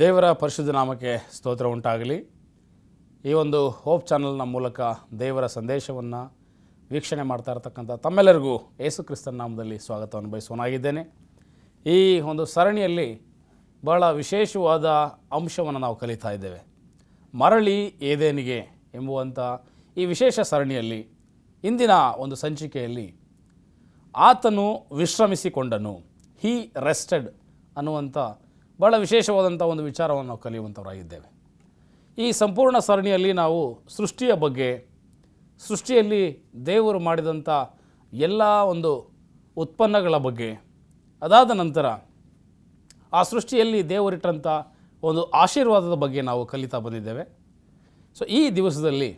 ದೇವರ ಪರಿಶುದ್ಧ ನಾಮಕ್ಕೆ ಸ್ತೋತ್ರ ಉಂಟಾಗಲಿ ಈ ಒಂದು ಹೋಪ್ ಚಾನಲ್ನ ಮೂಲಕ ದೇವರ ಸಂದೇಶವನ್ನು ವೀಕ್ಷಣೆ ಮಾಡ್ತಾ ಇರತಕ್ಕಂಥ ತಮ್ಮೆಲ್ಲರಿಗೂ ಯೇಸು ಕ್ರಿಸ್ತನ ನಾಮದಲ್ಲಿ ಸ್ವಾಗತವನ್ನು ಬಯಸೋನಾಗಿದ್ದೇನೆ ಈ ಒಂದು ಸರಣಿಯಲ್ಲಿ ಬಹಳ ವಿಶೇಷವಾದ ಅಂಶವನ್ನು ನಾವು ಕಲಿತಾ ಇದ್ದೇವೆ ಮರಳಿ ಏದೇನಿಗೆ ಎಂಬುವಂಥ ಈ ವಿಶೇಷ ಸರಣಿಯಲ್ಲಿ ಇಂದಿನ ಒಂದು ಸಂಚಿಕೆಯಲ್ಲಿ ಆತನು ವಿಶ್ರಮಿಸಿಕೊಂಡನು ಹೀ ರೆಸ್ಟೆಡ್ ಅನ್ನುವಂಥ ಭಾಳ ವಿಶೇಷವಾದಂಥ ಒಂದು ವಿಚಾರವನ್ನು ನಾವು ಕಲಿಯುವಂಥವರಾಗಿದ್ದೇವೆ ಈ ಸಂಪೂರ್ಣ ಸರಣಿಯಲ್ಲಿ ನಾವು ಸೃಷ್ಟಿಯ ಬಗ್ಗೆ ಸೃಷ್ಟಿಯಲ್ಲಿ ದೇವರು ಮಾಡಿದಂಥ ಎಲ್ಲ ಒಂದು ಉತ್ಪನ್ನಗಳ ಬಗ್ಗೆ ಅದಾದ ನಂತರ ಆ ಸೃಷ್ಟಿಯಲ್ಲಿ ದೇವರಿಟ್ಟಂಥ ಒಂದು ಆಶೀರ್ವಾದದ ಬಗ್ಗೆ ನಾವು ಕಲಿತಾ ಬಂದಿದ್ದೇವೆ ಸೊ ಈ ದಿವಸದಲ್ಲಿ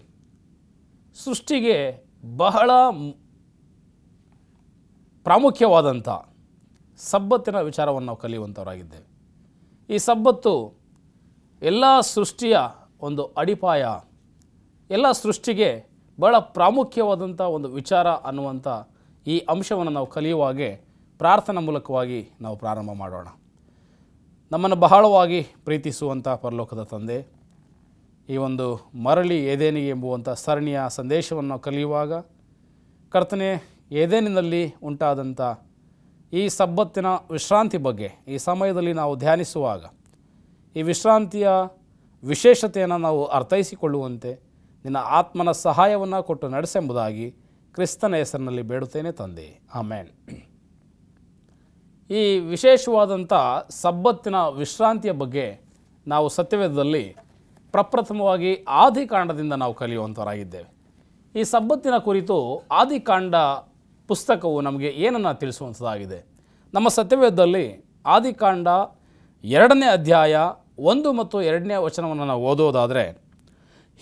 ಸೃಷ್ಟಿಗೆ ಬಹಳ ಪ್ರಾಮುಖ್ಯವಾದಂಥ ಸಬ್ಬತ್ತಿನ ವಿಚಾರವನ್ನು ನಾವು ಕಲಿಯುವಂಥವರಾಗಿದ್ದೇವೆ ಈ ಸಬ್ಬತ್ತು ಎಲ್ಲ ಸೃಷ್ಟಿಯ ಒಂದು ಅಡಿಪಾಯ ಎಲ್ಲ ಸೃಷ್ಟಿಗೆ ಬಹಳ ಪ್ರಾಮುಖ್ಯವಾದಂಥ ಒಂದು ವಿಚಾರ ಅನ್ನುವಂಥ ಈ ಅಂಶವನ್ನು ನಾವು ಕಲಿಯುವಾಗೆ ಪ್ರಾರ್ಥನಾ ಮೂಲಕವಾಗಿ ನಾವು ಪ್ರಾರಂಭ ಮಾಡೋಣ ನಮ್ಮನ್ನು ಬಹಳವಾಗಿ ಪ್ರೀತಿಸುವಂಥ ಪರಲೋಕದ ತಂದೆ ಈ ಒಂದು ಮರಳಿ ಏದೇನಿಗೆ ಎಂಬುವಂಥ ಸರಣಿಯ ಸಂದೇಶವನ್ನು ಕಲಿಯುವಾಗ ಕರ್ತನೆ ಏದೇನಿನಲ್ಲಿ ಉಂಟಾದಂಥ ಈ ಸಬ್ಬತ್ತಿನ ವಿಶ್ರಾಂತಿ ಬಗ್ಗೆ ಈ ಸಮಯದಲ್ಲಿ ನಾವು ಧ್ಯಾನಿಸುವಾಗ ಈ ವಿಶ್ರಾಂತಿಯ ವಿಶೇಷತೆಯನ್ನು ನಾವು ಅರ್ಥೈಸಿಕೊಳ್ಳುವಂತೆ ನಿನ್ನ ಆತ್ಮನ ಸಹಾಯವನ್ನು ಕೊಟ್ಟು ನಡೆಸೆಂಬುದಾಗಿ ಕ್ರಿಸ್ತನ ಹೆಸರಿನಲ್ಲಿ ಬೇಡುತ್ತೇನೆ ತಂದೆ ಆಮೇನ್ ಈ ವಿಶೇಷವಾದಂಥ ಸಬ್ಬತ್ತಿನ ವಿಶ್ರಾಂತಿಯ ಬಗ್ಗೆ ನಾವು ಸತ್ಯವೇದದಲ್ಲಿ ಪ್ರಪ್ರಥಮವಾಗಿ ಆದಿಕಾಂಡದಿಂದ ನಾವು ಕಲಿಯುವಂಥವರಾಗಿದ್ದೇವೆ ಈ ಸಬ್ಬತ್ತಿನ ಕುರಿತು ಆದಿಕಾಂಡ ಪುಸ್ತಕವು ನಮಗೆ ಏನನ್ನು ತಿಳಿಸುವಂಥದ್ದಾಗಿದೆ ನಮ್ಮ ಸತ್ಯವೇದದಲ್ಲಿ ಆದಿಕಾಂಡ ಎರಡನೇ ಅಧ್ಯಾಯ ಒಂದು ಮತ್ತು ಎರಡನೇ ವಚನವನ್ನು ನಾವು ಓದೋದಾದರೆ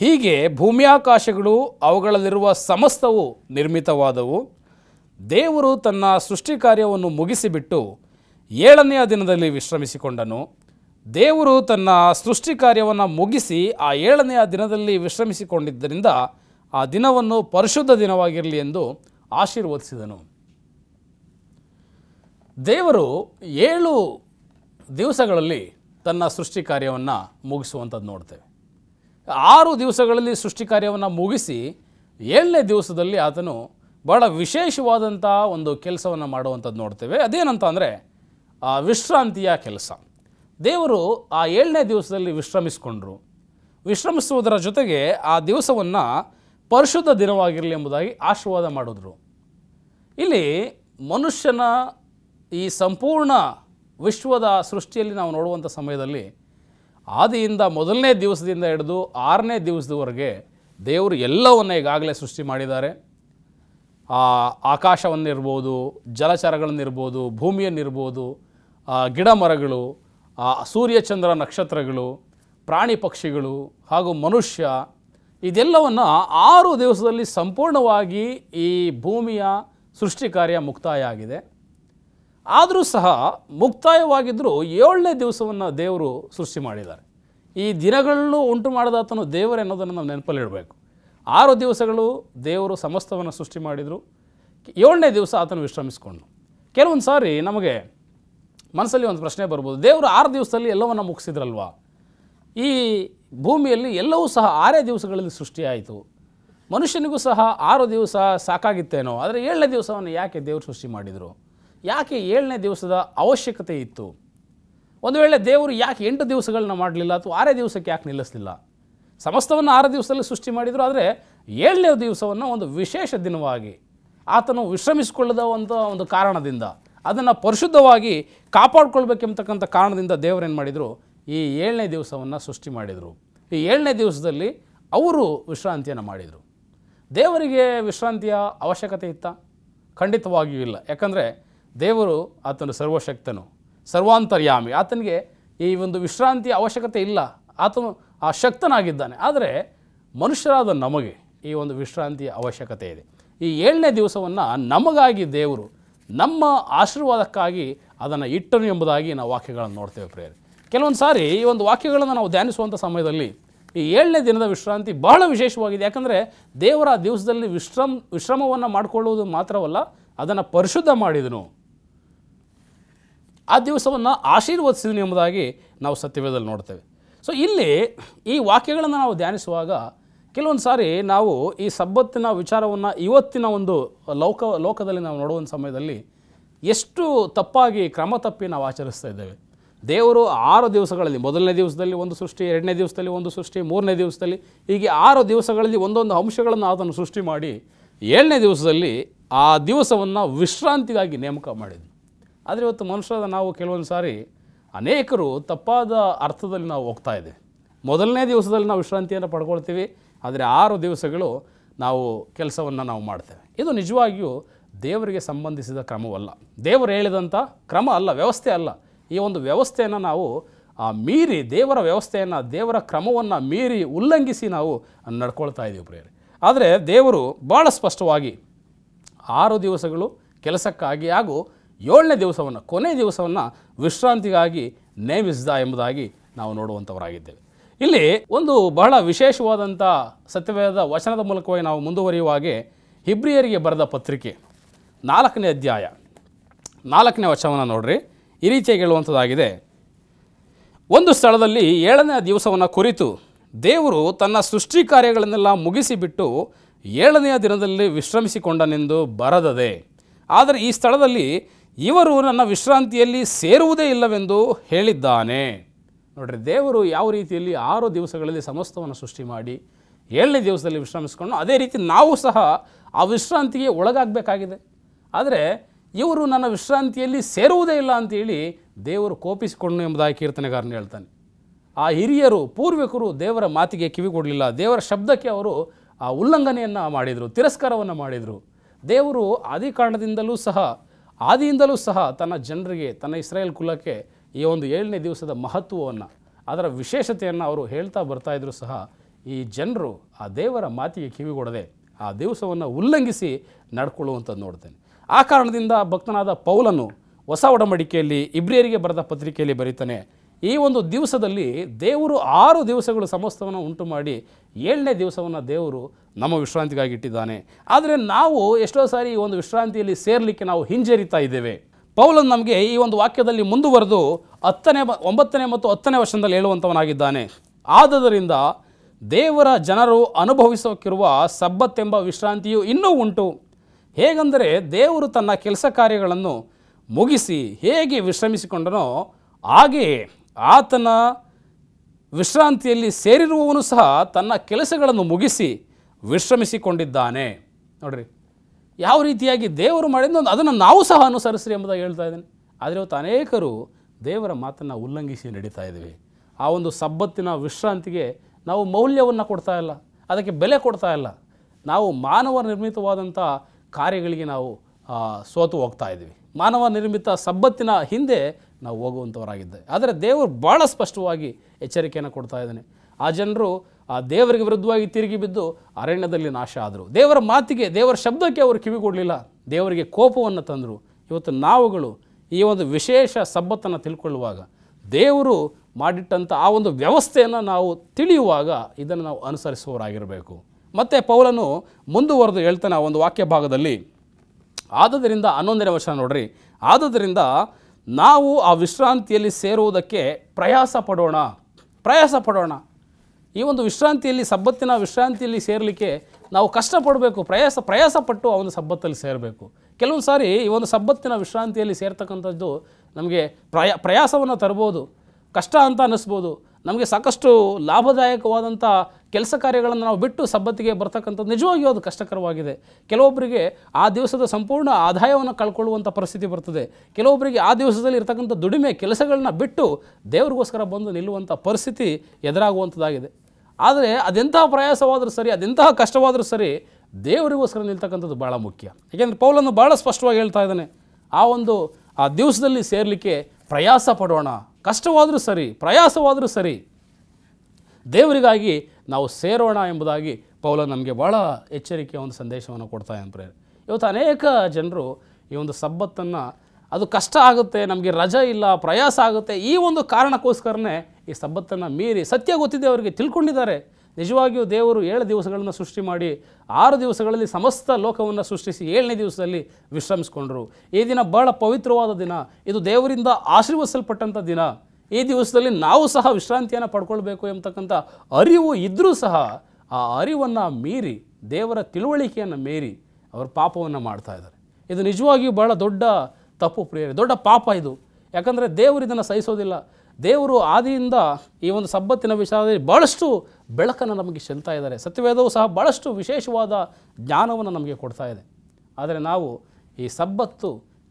ಹೀಗೆ ಭೂಮಿಯಾಕಾಶಗಳು ಅವುಗಳಲ್ಲಿರುವ ಸಮಸ್ತವು ನಿರ್ಮಿತವಾದವು ದೇವರು ತನ್ನ ಸೃಷ್ಟಿ ಕಾರ್ಯವನ್ನು ಮುಗಿಸಿಬಿಟ್ಟು ಏಳನೆಯ ದಿನದಲ್ಲಿ ವಿಶ್ರಮಿಸಿಕೊಂಡನು ದೇವರು ತನ್ನ ಸೃಷ್ಟಿ ಕಾರ್ಯವನ್ನು ಮುಗಿಸಿ ಆ ಏಳನೆಯ ದಿನದಲ್ಲಿ ವಿಶ್ರಮಿಸಿಕೊಂಡಿದ್ದರಿಂದ ಆ ದಿನವನ್ನು ಪರಿಶುದ್ಧ ದಿನವಾಗಿರಲಿ ಎಂದು ಆಶೀರ್ವದಿಸಿದನು ದೇವರು ಏಳು ದಿವಸಗಳಲ್ಲಿ ತನ್ನ ಸೃಷ್ಟಿ ಕಾರ್ಯವನ್ನು ಮುಗಿಸುವಂಥದ್ದು ನೋಡ್ತೇವೆ ಆರು ದಿವಸಗಳಲ್ಲಿ ಸೃಷ್ಟಿ ಕಾರ್ಯವನ್ನು ಮುಗಿಸಿ ಏಳನೇ ದಿವಸದಲ್ಲಿ ಆತನು ಬಹಳ ವಿಶೇಷವಾದಂಥ ಒಂದು ಕೆಲಸವನ್ನು ಮಾಡುವಂಥದ್ದು ನೋಡ್ತೇವೆ ಅದೇನಂತ ಅಂದರೆ ವಿಶ್ರಾಂತಿಯ ಕೆಲಸ ದೇವರು ಆ ಏಳನೇ ದಿವಸದಲ್ಲಿ ವಿಶ್ರಮಿಸಿಕೊಂಡ್ರು ವಿಶ್ರಮಿಸುವುದರ ಜೊತೆಗೆ ಆ ದಿವಸವನ್ನು ಪರಿಶುದ್ಧ ದಿನವಾಗಿರಲಿ ಎಂಬುದಾಗಿ ಆಶೀರ್ವಾದ ಮಾಡಿದ್ರು ಇಲ್ಲಿ ಮನುಷ್ಯನ ಈ ಸಂಪೂರ್ಣ ವಿಶ್ವದ ಸೃಷ್ಟಿಯಲ್ಲಿ ನಾವು ನೋಡುವಂಥ ಸಮಯದಲ್ಲಿ ಆದಿಯಿಂದ ಮೊದಲನೇ ದಿವಸದಿಂದ ಹಿಡಿದು ಆರನೇ ದಿವಸದವರೆಗೆ ದೇವರು ಎಲ್ಲವನ್ನ ಈಗಾಗಲೇ ಸೃಷ್ಟಿ ಮಾಡಿದ್ದಾರೆ ಆ ಆಕಾಶವನ್ನಿರ್ಬೋದು ಜಲಚರಗಳನ್ನಿರ್ಬೋದು ಭೂಮಿಯನ್ನಿರ್ಬೋದು ಗಿಡ ಮರಗಳು ಸೂರ್ಯಚಂದ್ರ ನಕ್ಷತ್ರಗಳು ಪ್ರಾಣಿ ಪಕ್ಷಿಗಳು ಹಾಗೂ ಮನುಷ್ಯ ಇದೆಲ್ಲವನ್ನು ಆರು ದಿವಸದಲ್ಲಿ ಸಂಪೂರ್ಣವಾಗಿ ಈ ಭೂಮಿಯ ಸೃಷ್ಟಿ ಕಾರ್ಯ ಮುಕ್ತಾಯ ಆಗಿದೆ ಆದರೂ ಸಹ ಮುಕ್ತಾಯವಾಗಿದ್ದರೂ ಏಳನೇ ದಿವಸವನ್ನು ದೇವರು ಸೃಷ್ಟಿ ಮಾಡಿದ್ದಾರೆ ಈ ದಿನಗಳಲ್ಲೂ ಉಂಟು ಮಾಡಿದಾತನು ದೇವರು ಅನ್ನೋದನ್ನು ನಾವು ನೆನಪಲ್ಲಿಡಬೇಕು ಆರು ದಿವಸಗಳು ದೇವರು ಸಮಸ್ತವನ್ನು ಸೃಷ್ಟಿ ಮಾಡಿದರು ಏಳನೇ ದಿವಸ ಆತನು ವಿಶ್ರಮಿಸಿಕೊಂಡು ಕೆಲವೊಂದು ಸಾರಿ ನಮಗೆ ಮನಸ್ಸಲ್ಲಿ ಒಂದು ಪ್ರಶ್ನೆ ಬರ್ಬೋದು ದೇವರು ಆರು ದಿವಸದಲ್ಲಿ ಎಲ್ಲವನ್ನು ಮುಗಿಸಿದ್ರಲ್ವಾ ಈ ಭೂಮಿಯಲ್ಲಿ ಎಲ್ಲವೂ ಸಹ ಆರೇ ದಿವಸಗಳಲ್ಲಿ ಸೃಷ್ಟಿಯಾಯಿತು ಮನುಷ್ಯನಿಗೂ ಸಹ ಆರು ದಿವಸ ಸಾಕಾಗಿತ್ತೇನೋ ಆದರೆ ಏಳನೇ ದಿವಸವನ್ನು ಯಾಕೆ ದೇವರು ಸೃಷ್ಟಿ ಮಾಡಿದರು ಯಾಕೆ ಏಳನೇ ದಿವಸದ ಅವಶ್ಯಕತೆ ಇತ್ತು ಒಂದು ವೇಳೆ ದೇವರು ಯಾಕೆ ಎಂಟು ದಿವಸಗಳನ್ನ ಮಾಡಲಿಲ್ಲ ಅಥವಾ ಆರೇ ದಿವಸಕ್ಕೆ ಯಾಕೆ ನಿಲ್ಲಿಸಲಿಲ್ಲ ಸಮಸ್ತವನ್ನು ಆರು ದಿವಸದಲ್ಲಿ ಸೃಷ್ಟಿ ಮಾಡಿದರು ಆದರೆ ಏಳನೇ ದಿವಸವನ್ನು ಒಂದು ವಿಶೇಷ ದಿನವಾಗಿ ಆತನು ವಿಶ್ರಮಿಸಿಕೊಳ್ಳದ ಒಂದು ಒಂದು ಕಾರಣದಿಂದ ಅದನ್ನು ಪರಿಶುದ್ಧವಾಗಿ ಕಾಪಾಡಿಕೊಳ್ಬೇಕೆಂಬತಕ್ಕಂಥ ಕಾರಣದಿಂದ ದೇವರೇನು ಮಾಡಿದರು ಈ ಏಳನೇ ದಿವಸವನ್ನು ಸೃಷ್ಟಿ ಮಾಡಿದರು ಈ ಏಳನೇ ದಿವಸದಲ್ಲಿ ಅವರು ವಿಶ್ರಾಂತಿಯನ್ನು ಮಾಡಿದರು ದೇವರಿಗೆ ವಿಶ್ರಾಂತಿಯ ಅವಶ್ಯಕತೆ ಇತ್ತ ಖಂಡಿತವಾಗಿಯೂ ಇಲ್ಲ ಯಾಕಂದರೆ ದೇವರು ಆತನು ಸರ್ವಶಕ್ತನು ಸರ್ವಾಂತರ್ಯಾಮಿ ಆತನಿಗೆ ಈ ಒಂದು ವಿಶ್ರಾಂತಿಯ ಅವಶ್ಯಕತೆ ಇಲ್ಲ ಆತನು ಆ ಶಕ್ತನಾಗಿದ್ದಾನೆ ಆದರೆ ಮನುಷ್ಯರಾದ ನಮಗೆ ಈ ಒಂದು ವಿಶ್ರಾಂತಿಯ ಅವಶ್ಯಕತೆ ಇದೆ ಈ ಏಳನೇ ದಿವಸವನ್ನು ನಮಗಾಗಿ ದೇವರು ನಮ್ಮ ಆಶೀರ್ವಾದಕ್ಕಾಗಿ ಅದನ್ನು ಇಟ್ಟನು ಎಂಬುದಾಗಿ ನಾವು ವಾಕ್ಯಗಳನ್ನು ನೋಡ್ತೇವೆ ಪ್ರೇರಿ ಕೆಲವೊಂದು ಸಾರಿ ಈ ಒಂದು ವಾಕ್ಯಗಳನ್ನು ನಾವು ಧ್ಯಾನಿಸುವಂಥ ಸಮಯದಲ್ಲಿ ಈ ಏಳನೇ ದಿನದ ವಿಶ್ರಾಂತಿ ಬಹಳ ವಿಶೇಷವಾಗಿದೆ ಯಾಕಂದರೆ ದೇವರ ಆ ದಿವಸದಲ್ಲಿ ವಿಶ್ರಮ ವಿಶ್ರಮವನ್ನು ಮಾಡಿಕೊಳ್ಳುವುದು ಮಾತ್ರವಲ್ಲ ಅದನ್ನು ಪರಿಶುದ್ಧ ಮಾಡಿದನು ಆ ದಿವಸವನ್ನು ಆಶೀರ್ವದಿಸಿದನು ಎಂಬುದಾಗಿ ನಾವು ಸತ್ಯವೇದಲ್ಲಿ ನೋಡ್ತೇವೆ ಸೊ ಇಲ್ಲಿ ಈ ವಾಕ್ಯಗಳನ್ನು ನಾವು ಧ್ಯಾನಿಸುವಾಗ ಕೆಲವೊಂದು ಸಾರಿ ನಾವು ಈ ಸಬ್ಬತ್ತಿನ ವಿಚಾರವನ್ನು ಇವತ್ತಿನ ಒಂದು ಲೋಕ ಲೋಕದಲ್ಲಿ ನಾವು ನೋಡುವಂಥ ಸಮಯದಲ್ಲಿ ಎಷ್ಟು ತಪ್ಪಾಗಿ ಕ್ರಮ ತಪ್ಪಿ ನಾವು ಆಚರಿಸ್ತಾ ಇದ್ದೇವೆ ದೇವರು ಆರು ದಿವಸಗಳಲ್ಲಿ ಮೊದಲನೇ ದಿವಸದಲ್ಲಿ ಒಂದು ಸೃಷ್ಟಿ ಎರಡನೇ ದಿವಸದಲ್ಲಿ ಒಂದು ಸೃಷ್ಟಿ ಮೂರನೇ ದಿವಸದಲ್ಲಿ ಹೀಗೆ ಆರು ದಿವಸಗಳಲ್ಲಿ ಒಂದೊಂದು ಅಂಶಗಳನ್ನು ಆತನು ಸೃಷ್ಟಿ ಮಾಡಿ ಏಳನೇ ದಿವಸದಲ್ಲಿ ಆ ದಿವಸವನ್ನು ವಿಶ್ರಾಂತಿಗಾಗಿ ನೇಮಕ ಮಾಡಿದ್ವಿ ಆದರೆ ಇವತ್ತು ಮನುಷ್ಯರಾದ ನಾವು ಕೆಲವೊಂದು ಸಾರಿ ಅನೇಕರು ತಪ್ಪಾದ ಅರ್ಥದಲ್ಲಿ ನಾವು ಹೋಗ್ತಾ ಇದೆ ಮೊದಲನೇ ದಿವಸದಲ್ಲಿ ನಾವು ವಿಶ್ರಾಂತಿಯನ್ನು ಪಡ್ಕೊಳ್ತೀವಿ ಆದರೆ ಆರು ದಿವಸಗಳು ನಾವು ಕೆಲಸವನ್ನು ನಾವು ಮಾಡ್ತೇವೆ ಇದು ನಿಜವಾಗಿಯೂ ದೇವರಿಗೆ ಸಂಬಂಧಿಸಿದ ಕ್ರಮವಲ್ಲ ದೇವರು ಹೇಳಿದಂಥ ಕ್ರಮ ಅಲ್ಲ ವ್ಯವಸ್ಥೆ ಅಲ್ಲ ಈ ಒಂದು ವ್ಯವಸ್ಥೆಯನ್ನು ನಾವು ಮೀರಿ ದೇವರ ವ್ಯವಸ್ಥೆಯನ್ನು ದೇವರ ಕ್ರಮವನ್ನು ಮೀರಿ ಉಲ್ಲಂಘಿಸಿ ನಾವು ನಡ್ಕೊಳ್ತಾ ಇದ್ದೀವಿ ಪ್ರಿಯರಿ ಆದರೆ ದೇವರು ಭಾಳ ಸ್ಪಷ್ಟವಾಗಿ ಆರು ದಿವಸಗಳು ಕೆಲಸಕ್ಕಾಗಿ ಹಾಗೂ ಏಳನೇ ದಿವಸವನ್ನು ಕೊನೆ ದಿವಸವನ್ನು ವಿಶ್ರಾಂತಿಗಾಗಿ ನೇಮಿಸಿದ ಎಂಬುದಾಗಿ ನಾವು ನೋಡುವಂಥವರಾಗಿದ್ದೇವೆ ಇಲ್ಲಿ ಒಂದು ಬಹಳ ವಿಶೇಷವಾದಂಥ ಸತ್ಯವೇದ ವಚನದ ಮೂಲಕವಾಗಿ ನಾವು ಮುಂದುವರಿಯುವಾಗೆ ಹಿಬ್ರಿಯರಿಗೆ ಬರೆದ ಪತ್ರಿಕೆ ನಾಲ್ಕನೇ ಅಧ್ಯಾಯ ನಾಲ್ಕನೇ ವಚನವನ್ನು ನೋಡ್ರಿ ಈ ರೀತಿಯಾಗಿ ಹೇಳುವಂಥದ್ದಾಗಿದೆ ಒಂದು ಸ್ಥಳದಲ್ಲಿ ಏಳನೇ ದಿವಸವನ್ನು ಕುರಿತು ದೇವರು ತನ್ನ ಸೃಷ್ಟಿ ಕಾರ್ಯಗಳನ್ನೆಲ್ಲ ಮುಗಿಸಿಬಿಟ್ಟು ಏಳನೆಯ ದಿನದಲ್ಲಿ ವಿಶ್ರಮಿಸಿಕೊಂಡನೆಂದು ಬರದದೆ ಆದರೆ ಈ ಸ್ಥಳದಲ್ಲಿ ಇವರು ನನ್ನ ವಿಶ್ರಾಂತಿಯಲ್ಲಿ ಸೇರುವುದೇ ಇಲ್ಲವೆಂದು ಹೇಳಿದ್ದಾನೆ ನೋಡ್ರಿ ದೇವರು ಯಾವ ರೀತಿಯಲ್ಲಿ ಆರು ದಿವಸಗಳಲ್ಲಿ ಸಮಸ್ತವನ್ನು ಸೃಷ್ಟಿ ಮಾಡಿ ಏಳನೇ ದಿವಸದಲ್ಲಿ ವಿಶ್ರಮಿಸಿಕೊಂಡು ಅದೇ ರೀತಿ ನಾವು ಸಹ ಆ ವಿಶ್ರಾಂತಿಗೆ ಒಳಗಾಗಬೇಕಾಗಿದೆ ಆದರೆ ಇವರು ನನ್ನ ವಿಶ್ರಾಂತಿಯಲ್ಲಿ ಸೇರುವುದೇ ಇಲ್ಲ ಅಂತೇಳಿ ದೇವರು ಕೋಪಿಸಿಕೊಂಡು ಎಂಬುದಾಗಿ ಕೀರ್ತನೆಗಾರನು ಹೇಳ್ತಾನೆ ಆ ಹಿರಿಯರು ಪೂರ್ವಿಕರು ದೇವರ ಮಾತಿಗೆ ಕಿವಿಗೊಡಲಿಲ್ಲ ದೇವರ ಶಬ್ದಕ್ಕೆ ಅವರು ಆ ಉಲ್ಲಂಘನೆಯನ್ನು ಮಾಡಿದರು ತಿರಸ್ಕಾರವನ್ನು ಮಾಡಿದರು ದೇವರು ಆದಿ ಕಾರಣದಿಂದಲೂ ಸಹ ಆದಿಯಿಂದಲೂ ಸಹ ತನ್ನ ಜನರಿಗೆ ತನ್ನ ಇಸ್ರಾಯೇಲ್ ಕುಲಕ್ಕೆ ಈ ಒಂದು ಏಳನೇ ದಿವಸದ ಮಹತ್ವವನ್ನು ಅದರ ವಿಶೇಷತೆಯನ್ನು ಅವರು ಹೇಳ್ತಾ ಬರ್ತಾಯಿದ್ರು ಸಹ ಈ ಜನರು ಆ ದೇವರ ಮಾತಿಗೆ ಕಿವಿಗೊಡದೆ ಆ ದಿವಸವನ್ನು ಉಲ್ಲಂಘಿಸಿ ನಡ್ಕೊಳ್ಳುವಂಥದ್ದು ನೋಡ್ತೇನೆ ಆ ಕಾರಣದಿಂದ ಭಕ್ತನಾದ ಪೌಲನು ಹೊಸ ಒಡಂಬಡಿಕೆಯಲ್ಲಿ ಇಬ್ರಿಯರಿಗೆ ಬರೆದ ಪತ್ರಿಕೆಯಲ್ಲಿ ಬರೀತಾನೆ ಈ ಒಂದು ದಿವಸದಲ್ಲಿ ದೇವರು ಆರು ದಿವಸಗಳು ಸಮಸ್ತವನ್ನು ಉಂಟು ಮಾಡಿ ಏಳನೇ ದಿವಸವನ್ನು ದೇವರು ನಮ್ಮ ವಿಶ್ರಾಂತಿಗಾಗಿ ಇಟ್ಟಿದ್ದಾನೆ ಆದರೆ ನಾವು ಎಷ್ಟೋ ಸಾರಿ ಈ ಒಂದು ವಿಶ್ರಾಂತಿಯಲ್ಲಿ ಸೇರಲಿಕ್ಕೆ ನಾವು ಹಿಂಜರಿತಾ ಇದ್ದೇವೆ ಪೌಲನ್ ನಮಗೆ ಈ ಒಂದು ವಾಕ್ಯದಲ್ಲಿ ಮುಂದುವರೆದು ಹತ್ತನೇ ಒಂಬತ್ತನೇ ಮತ್ತು ಹತ್ತನೇ ವರ್ಷದಲ್ಲಿ ಹೇಳುವಂಥವನಾಗಿದ್ದಾನೆ ಆದ್ದರಿಂದ ದೇವರ ಜನರು ಅನುಭವಿಸೋಕ್ಕಿರುವ ಸಬ್ಬತ್ತೆಂಬ ವಿಶ್ರಾಂತಿಯು ಇನ್ನೂ ಉಂಟು ಹೇಗೆಂದರೆ ದೇವರು ತನ್ನ ಕೆಲಸ ಕಾರ್ಯಗಳನ್ನು ಮುಗಿಸಿ ಹೇಗೆ ವಿಶ್ರಮಿಸಿಕೊಂಡನೋ ಹಾಗೆಯೇ ಆತನ ವಿಶ್ರಾಂತಿಯಲ್ಲಿ ಸೇರಿರುವವನು ಸಹ ತನ್ನ ಕೆಲಸಗಳನ್ನು ಮುಗಿಸಿ ವಿಶ್ರಮಿಸಿಕೊಂಡಿದ್ದಾನೆ ನೋಡ್ರಿ ಯಾವ ರೀತಿಯಾಗಿ ದೇವರು ಮಾಡಿದ ಅದನ್ನು ನಾವು ಸಹ ಅನುಸರಿಸ್ರಿ ಎಂಬುದಾಗಿ ಹೇಳ್ತಾ ಇದ್ದೀನಿ ಆದರೆ ಇವತ್ತು ಅನೇಕರು ದೇವರ ಮಾತನ್ನು ಉಲ್ಲಂಘಿಸಿ ನಡೀತಾ ಇದ್ದೀವಿ ಆ ಒಂದು ಸಬ್ಬತ್ತಿನ ವಿಶ್ರಾಂತಿಗೆ ನಾವು ಮೌಲ್ಯವನ್ನು ಕೊಡ್ತಾ ಇಲ್ಲ ಅದಕ್ಕೆ ಬೆಲೆ ಕೊಡ್ತಾ ಇಲ್ಲ ನಾವು ಮಾನವ ನಿರ್ಮಿತವಾದಂಥ ಕಾರ್ಯಗಳಿಗೆ ನಾವು ಸೋತು ಹೋಗ್ತಾ ಇದ್ದೀವಿ ಮಾನವ ನಿರ್ಮಿತ ಸಬ್ಬತ್ತಿನ ಹಿಂದೆ ನಾವು ಹೋಗುವಂಥವರಾಗಿದ್ದೆ ಆದರೆ ದೇವರು ಭಾಳ ಸ್ಪಷ್ಟವಾಗಿ ಎಚ್ಚರಿಕೆಯನ್ನು ಕೊಡ್ತಾ ಇದ್ದಾನೆ ಆ ಜನರು ಆ ದೇವರಿಗೆ ವಿರುದ್ಧವಾಗಿ ತಿರುಗಿ ಬಿದ್ದು ಅರಣ್ಯದಲ್ಲಿ ನಾಶ ಆದರು ದೇವರ ಮಾತಿಗೆ ದೇವರ ಶಬ್ದಕ್ಕೆ ಅವರು ಕಿವಿಗೊಡಲಿಲ್ಲ ದೇವರಿಗೆ ಕೋಪವನ್ನು ತಂದರು ಇವತ್ತು ನಾವುಗಳು ಈ ಒಂದು ವಿಶೇಷ ಸಬ್ಬತ್ತನ್ನು ತಿಳ್ಕೊಳ್ಳುವಾಗ ದೇವರು ಮಾಡಿಟ್ಟಂಥ ಆ ಒಂದು ವ್ಯವಸ್ಥೆಯನ್ನು ನಾವು ತಿಳಿಯುವಾಗ ಇದನ್ನು ನಾವು ಅನುಸರಿಸುವವರಾಗಿರಬೇಕು ಮತ್ತು ಪೌಲನು ಮುಂದುವರೆದು ಹೇಳ್ತಾನೆ ಆ ಒಂದು ವಾಕ್ಯ ಭಾಗದಲ್ಲಿ ಆದ್ದರಿಂದ ಹನ್ನೊಂದನೇ ವರ್ಷ ನೋಡ್ರಿ ಆದುದರಿಂದ ನಾವು ಆ ವಿಶ್ರಾಂತಿಯಲ್ಲಿ ಸೇರುವುದಕ್ಕೆ ಪ್ರಯಾಸ ಪಡೋಣ ಪ್ರಯಾಸ ಪಡೋಣ ಈ ಒಂದು ವಿಶ್ರಾಂತಿಯಲ್ಲಿ ಸಬ್ಬತ್ತಿನ ವಿಶ್ರಾಂತಿಯಲ್ಲಿ ಸೇರಲಿಕ್ಕೆ ನಾವು ಕಷ್ಟಪಡಬೇಕು ಪ್ರಯಾಸ ಪ್ರಯಾಸ ಪಟ್ಟು ಆ ಒಂದು ಸಬ್ಬತ್ತಲ್ಲಿ ಸೇರಬೇಕು ಕೆಲವೊಂದು ಸಾರಿ ಈ ಒಂದು ಸಬ್ಬತ್ತಿನ ವಿಶ್ರಾಂತಿಯಲ್ಲಿ ಸೇರ್ತಕ್ಕಂಥದ್ದು ನಮಗೆ ಪ್ರಯ ಪ್ರಯಾಸವನ್ನು ತರ್ಬೋದು ಕಷ್ಟ ಅಂತ ಅನ್ನಿಸ್ಬೋದು ನಮಗೆ ಸಾಕಷ್ಟು ಲಾಭದಾಯಕವಾದಂಥ ಕೆಲಸ ಕಾರ್ಯಗಳನ್ನು ನಾವು ಬಿಟ್ಟು ಸಬ್ಬತ್ತಿಗೆ ಬರ್ತಕ್ಕಂಥದ್ದು ನಿಜವಾಗಿಯೂ ಅದು ಕಷ್ಟಕರವಾಗಿದೆ ಕೆಲವೊಬ್ಬರಿಗೆ ಆ ದಿವಸದ ಸಂಪೂರ್ಣ ಆದಾಯವನ್ನು ಕಳ್ಕೊಳ್ಳುವಂಥ ಪರಿಸ್ಥಿತಿ ಬರ್ತದೆ ಕೆಲವೊಬ್ಬರಿಗೆ ಆ ದಿವಸದಲ್ಲಿ ಇರ್ತಕ್ಕಂಥ ದುಡಿಮೆ ಕೆಲಸಗಳನ್ನ ಬಿಟ್ಟು ದೇವರಿಗೋಸ್ಕರ ಬಂದು ನಿಲ್ಲುವಂಥ ಪರಿಸ್ಥಿತಿ ಎದುರಾಗುವಂಥದ್ದಾಗಿದೆ ಆದರೆ ಅದೆಂತಹ ಪ್ರಯಾಸವಾದರೂ ಸರಿ ಅದೆಂತಹ ಕಷ್ಟವಾದರೂ ಸರಿ ದೇವರಿಗೋಸ್ಕರ ನಿಲ್ತಕ್ಕಂಥದ್ದು ಭಾಳ ಮುಖ್ಯ ಏಕೆಂದರೆ ಪೌಲನ್ನು ಭಾಳ ಸ್ಪಷ್ಟವಾಗಿ ಹೇಳ್ತಾ ಇದ್ದಾನೆ ಆ ಒಂದು ಆ ದಿವಸದಲ್ಲಿ ಸೇರಲಿಕ್ಕೆ ಪ್ರಯಾಸ ಪಡೋಣ ಕಷ್ಟವಾದರೂ ಸರಿ ಪ್ರಯಾಸವಾದರೂ ಸರಿ ದೇವರಿಗಾಗಿ ನಾವು ಸೇರೋಣ ಎಂಬುದಾಗಿ ಪೌಲ ನಮಗೆ ಭಾಳ ಎಚ್ಚರಿಕೆಯ ಒಂದು ಸಂದೇಶವನ್ನು ಕೊಡ್ತಾ ಪ್ರೇರೆ ಇವತ್ತು ಅನೇಕ ಜನರು ಈ ಒಂದು ಸಬ್ಬತ್ತನ್ನು ಅದು ಕಷ್ಟ ಆಗುತ್ತೆ ನಮಗೆ ರಜೆ ಇಲ್ಲ ಪ್ರಯಾಸ ಆಗುತ್ತೆ ಈ ಒಂದು ಕಾರಣಕ್ಕೋಸ್ಕರನೇ ಈ ಸಬ್ಬತ್ತನ್ನು ಮೀರಿ ಸತ್ಯ ಗೊತ್ತಿದೆ ಅವರಿಗೆ ತಿಳ್ಕೊಂಡಿದ್ದಾರೆ ನಿಜವಾಗಿಯೂ ದೇವರು ಏಳು ದಿವಸಗಳನ್ನು ಸೃಷ್ಟಿ ಮಾಡಿ ಆರು ದಿವಸಗಳಲ್ಲಿ ಸಮಸ್ತ ಲೋಕವನ್ನು ಸೃಷ್ಟಿಸಿ ಏಳನೇ ದಿವಸದಲ್ಲಿ ವಿಶ್ರಮಿಸಿಕೊಂಡರು ಈ ದಿನ ಬಹಳ ಪವಿತ್ರವಾದ ದಿನ ಇದು ದೇವರಿಂದ ಆಶೀರ್ವದಿಸಲ್ಪಟ್ಟಂಥ ದಿನ ಈ ದಿವಸದಲ್ಲಿ ನಾವು ಸಹ ವಿಶ್ರಾಂತಿಯನ್ನು ಪಡ್ಕೊಳ್ಬೇಕು ಎಂಬತಕ್ಕಂಥ ಅರಿವು ಇದ್ದರೂ ಸಹ ಆ ಅರಿವನ್ನು ಮೀರಿ ದೇವರ ತಿಳುವಳಿಕೆಯನ್ನು ಮೀರಿ ಅವರು ಪಾಪವನ್ನು ಮಾಡ್ತಾ ಇದ್ದಾರೆ ಇದು ನಿಜವಾಗಿಯೂ ಬಹಳ ದೊಡ್ಡ ತಪ್ಪು ಪ್ರಿಯ ದೊಡ್ಡ ಪಾಪ ಇದು ಯಾಕಂದರೆ ದೇವರು ಇದನ್ನು ಸಹಿಸೋದಿಲ್ಲ ದೇವರು ಆದಿಯಿಂದ ಈ ಒಂದು ಸಬ್ಬತ್ತಿನ ವಿಚಾರದಲ್ಲಿ ಭಾಳಷ್ಟು ಬೆಳಕನ್ನು ನಮಗೆ ಚೆಲ್ತಾ ಇದ್ದಾರೆ ಸತ್ಯವೇದವು ಸಹ ಭಾಳಷ್ಟು ವಿಶೇಷವಾದ ಜ್ಞಾನವನ್ನು ನಮಗೆ ಕೊಡ್ತಾ ಇದೆ ಆದರೆ ನಾವು ಈ ಸಬ್ಬತ್ತು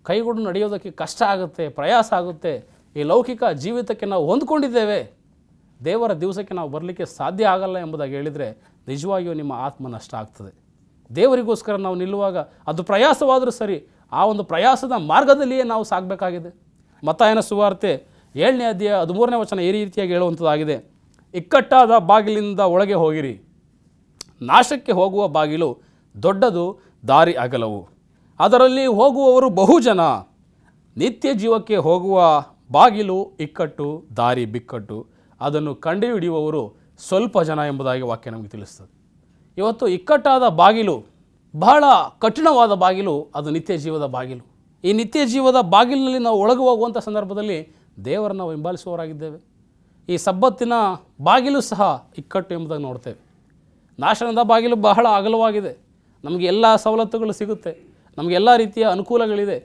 ಕೈಗೊಂಡು ನಡೆಯೋದಕ್ಕೆ ಕಷ್ಟ ಆಗುತ್ತೆ ಪ್ರಯಾಸ ಆಗುತ್ತೆ ಈ ಲೌಕಿಕ ಜೀವಿತಕ್ಕೆ ನಾವು ಹೊಂದ್ಕೊಂಡಿದ್ದೇವೆ ದೇವರ ದಿವಸಕ್ಕೆ ನಾವು ಬರಲಿಕ್ಕೆ ಸಾಧ್ಯ ಆಗಲ್ಲ ಎಂಬುದಾಗಿ ಹೇಳಿದರೆ ನಿಜವಾಗಿಯೂ ನಿಮ್ಮ ಆತ್ಮ ನಷ್ಟ ಆಗ್ತದೆ ದೇವರಿಗೋಸ್ಕರ ನಾವು ನಿಲ್ಲುವಾಗ ಅದು ಪ್ರಯಾಸವಾದರೂ ಸರಿ ಆ ಒಂದು ಪ್ರಯಾಸದ ಮಾರ್ಗದಲ್ಲಿಯೇ ನಾವು ಸಾಗಬೇಕಾಗಿದೆ ಮತಾಯನ ಸುವಾರ್ತೆ ಏಳನೇ ಅಧ್ಯಾಯ ಹದಿಮೂರನೇ ವಚನ ಈ ರೀತಿಯಾಗಿ ಹೇಳುವಂಥದ್ದಾಗಿದೆ ಇಕ್ಕಟ್ಟಾದ ಬಾಗಿಲಿಂದ ಒಳಗೆ ಹೋಗಿರಿ ನಾಶಕ್ಕೆ ಹೋಗುವ ಬಾಗಿಲು ದೊಡ್ಡದು ದಾರಿ ಅಗಲವು ಅದರಲ್ಲಿ ಹೋಗುವವರು ಬಹುಜನ ನಿತ್ಯ ಜೀವಕ್ಕೆ ಹೋಗುವ ಬಾಗಿಲು ಇಕ್ಕಟ್ಟು ದಾರಿ ಬಿಕ್ಕಟ್ಟು ಅದನ್ನು ಕಂಡುಹಿಡಿಯುವವರು ಸ್ವಲ್ಪ ಜನ ಎಂಬುದಾಗಿ ವಾಕ್ಯ ನಮಗೆ ತಿಳಿಸ್ತದೆ ಇವತ್ತು ಇಕ್ಕಟ್ಟಾದ ಬಾಗಿಲು ಬಹಳ ಕಠಿಣವಾದ ಬಾಗಿಲು ಅದು ನಿತ್ಯ ಜೀವದ ಬಾಗಿಲು ಈ ನಿತ್ಯ ಜೀವದ ಬಾಗಿಲಿನಲ್ಲಿ ನಾವು ಒಳಗು ಹೋಗುವಂಥ ಸಂದರ್ಭದಲ್ಲಿ ದೇವರನ್ನು ಹಿಂಬಾಲಿಸುವವರಾಗಿದ್ದೇವೆ ಈ ಸಬ್ಬತ್ತಿನ ಬಾಗಿಲು ಸಹ ಇಕ್ಕಟ್ಟು ಎಂಬುದಾಗಿ ನೋಡ್ತೇವೆ ನಾಶನದ ಬಾಗಿಲು ಬಹಳ ಅಗಲವಾಗಿದೆ ನಮಗೆ ಎಲ್ಲ ಸವಲತ್ತುಗಳು ಸಿಗುತ್ತೆ ನಮಗೆಲ್ಲ ರೀತಿಯ ಅನುಕೂಲಗಳಿದೆ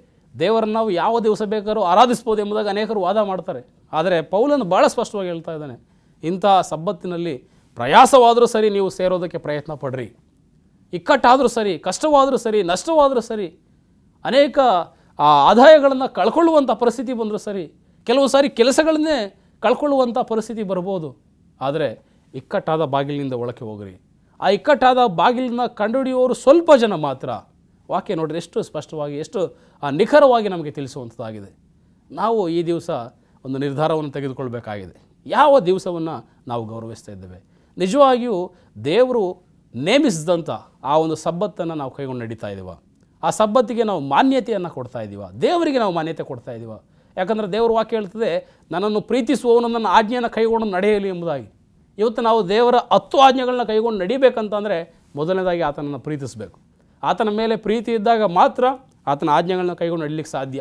ದೇವರನ್ನು ನಾವು ಯಾವ ದಿವಸ ಬೇಕಾದರೂ ಆರಾಧಿಸ್ಬೋದು ಎಂಬುದಾಗಿ ಅನೇಕರು ವಾದ ಮಾಡ್ತಾರೆ ಆದರೆ ಪೌಲನ್ನು ಭಾಳ ಸ್ಪಷ್ಟವಾಗಿ ಹೇಳ್ತಾ ಇದ್ದಾನೆ ಇಂಥ ಸಬ್ಬತ್ತಿನಲ್ಲಿ ಪ್ರಯಾಸವಾದರೂ ಸರಿ ನೀವು ಸೇರೋದಕ್ಕೆ ಪ್ರಯತ್ನ ಪಡ್ರಿ ಇಕ್ಕಟ್ಟಾದರೂ ಸರಿ ಕಷ್ಟವಾದರೂ ಸರಿ ನಷ್ಟವಾದರೂ ಸರಿ ಅನೇಕ ಆ ಆದಾಯಗಳನ್ನು ಕಳ್ಕೊಳ್ಳುವಂಥ ಪರಿಸ್ಥಿತಿ ಬಂದರೂ ಸರಿ ಕೆಲವು ಸಾರಿ ಕೆಲಸಗಳನ್ನೇ ಕಳ್ಕೊಳ್ಳುವಂಥ ಪರಿಸ್ಥಿತಿ ಬರ್ಬೋದು ಆದರೆ ಇಕ್ಕಟ್ಟಾದ ಬಾಗಿಲಿನಿಂದ ಒಳಕ್ಕೆ ಹೋಗ್ರಿ ಆ ಇಕ್ಕಟ್ಟಾದ ಬಾಗಿಲನ್ನ ಕಂಡುಹಿಡಿಯೋರು ಸ್ವಲ್ಪ ಜನ ಮಾತ್ರ ವಾಕ್ಯ ನೋಡಿದರೆ ಎಷ್ಟು ಸ್ಪಷ್ಟವಾಗಿ ಎಷ್ಟು ನಿಖರವಾಗಿ ನಮಗೆ ತಿಳಿಸುವಂಥದ್ದಾಗಿದೆ ನಾವು ಈ ದಿವಸ ಒಂದು ನಿರ್ಧಾರವನ್ನು ತೆಗೆದುಕೊಳ್ಬೇಕಾಗಿದೆ ಯಾವ ದಿವಸವನ್ನು ನಾವು ಗೌರವಿಸ್ತಾ ಇದ್ದೇವೆ ನಿಜವಾಗಿಯೂ ದೇವರು ನೇಮಿಸಿದಂಥ ಆ ಒಂದು ಸಬ್ಬತ್ತನ್ನು ನಾವು ಕೈಗೊಂಡು ನಡೀತಾ ಇದ್ದೀವ ಆ ಸಬ್ಬತ್ತಿಗೆ ನಾವು ಮಾನ್ಯತೆಯನ್ನು ಕೊಡ್ತಾ ಇದ್ದೀವ ದೇವರಿಗೆ ನಾವು ಮಾನ್ಯತೆ ಕೊಡ್ತಾ ಇದ್ದೀವ ಯಾಕಂದರೆ ದೇವರು ವಾಕ್ಯ ಹೇಳ್ತದೆ ನನ್ನನ್ನು ಪ್ರೀತಿಸುವವನು ನನ್ನ ಆಜ್ಞೆಯನ್ನು ಕೈಗೊಂಡು ನಡೆಯಲಿ ಎಂಬುದಾಗಿ ಇವತ್ತು ನಾವು ದೇವರ ಹತ್ತು ಆಜ್ಞೆಗಳನ್ನ ಕೈಗೊಂಡು ನಡಿಬೇಕಂತಂದರೆ ಮೊದಲನೇದಾಗಿ ಆತನನ್ನು ಪ್ರೀತಿಸಬೇಕು ಆತನ ಮೇಲೆ ಪ್ರೀತಿ ಇದ್ದಾಗ ಮಾತ್ರ ಆತನ ಆಜ್ಞೆಗಳನ್ನ ಕೈಗೊಂಡು ನಡಲಿಕ್ಕೆ ಸಾಧ್ಯ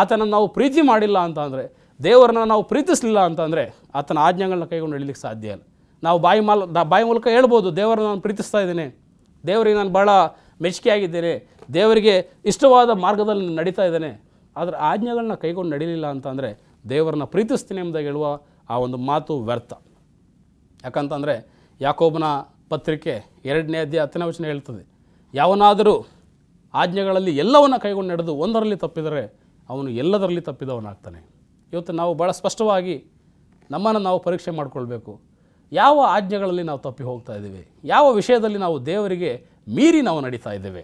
ಆತನನ್ನು ನಾವು ಪ್ರೀತಿ ಮಾಡಿಲ್ಲ ಅಂತ ಅಂದರೆ ದೇವರನ್ನು ನಾವು ಪ್ರೀತಿಸಲಿಲ್ಲ ಅಂತಂದರೆ ಆತನ ಆಜ್ಞೆಗಳನ್ನ ಕೈಗೊಂಡು ನಡಲಿಕ್ಕೆ ಸಾಧ್ಯ ಇಲ್ಲ ನಾವು ಬಾಯಿ ಮಾಲ್ ಬಾಯಿ ಮೂಲಕ ಹೇಳ್ಬೋದು ದೇವರನ್ನು ನಾನು ಪ್ರೀತಿಸ್ತಾ ಇದ್ದೇನೆ ದೇವರಿಗೆ ನಾನು ಭಾಳ ಮೆಚ್ಚುಗೆಯಾಗಿದ್ದೇನೆ ದೇವರಿಗೆ ಇಷ್ಟವಾದ ಮಾರ್ಗದಲ್ಲಿ ನಡೀತಾ ಇದ್ದೇನೆ ಆದರೆ ಆಜ್ಞೆಗಳನ್ನ ಕೈಗೊಂಡು ನಡೀಲಿಲ್ಲ ಅಂತಂದರೆ ದೇವರನ್ನ ಪ್ರೀತಿಸ್ತೀನಿ ಎಂಬುದಾಗಿ ಹೇಳುವ ಆ ಒಂದು ಮಾತು ವ್ಯರ್ಥ ಯಾಕಂತಂದರೆ ಯಾಕೋಬನ ಪತ್ರಿಕೆ ಎರಡನೇ ಅಧ್ಯಾಯ ಹತ್ತನೇ ವಚನ ಹೇಳ್ತದೆ ಯಾವನಾದರೂ ಆಜ್ಞೆಗಳಲ್ಲಿ ಎಲ್ಲವನ್ನು ಕೈಗೊಂಡು ನಡೆದು ಒಂದರಲ್ಲಿ ತಪ್ಪಿದರೆ ಅವನು ಎಲ್ಲದರಲ್ಲಿ ತಪ್ಪಿದವನಾಗ್ತಾನೆ ಇವತ್ತು ನಾವು ಭಾಳ ಸ್ಪಷ್ಟವಾಗಿ ನಮ್ಮನ್ನು ನಾವು ಪರೀಕ್ಷೆ ಮಾಡಿಕೊಳ್ಬೇಕು ಯಾವ ಆಜ್ಞೆಗಳಲ್ಲಿ ನಾವು ತಪ್ಪಿ ಹೋಗ್ತಾ ಇದ್ದೇವೆ ಯಾವ ವಿಷಯದಲ್ಲಿ ನಾವು ದೇವರಿಗೆ ಮೀರಿ ನಾವು ನಡೀತಾ ಇದ್ದೇವೆ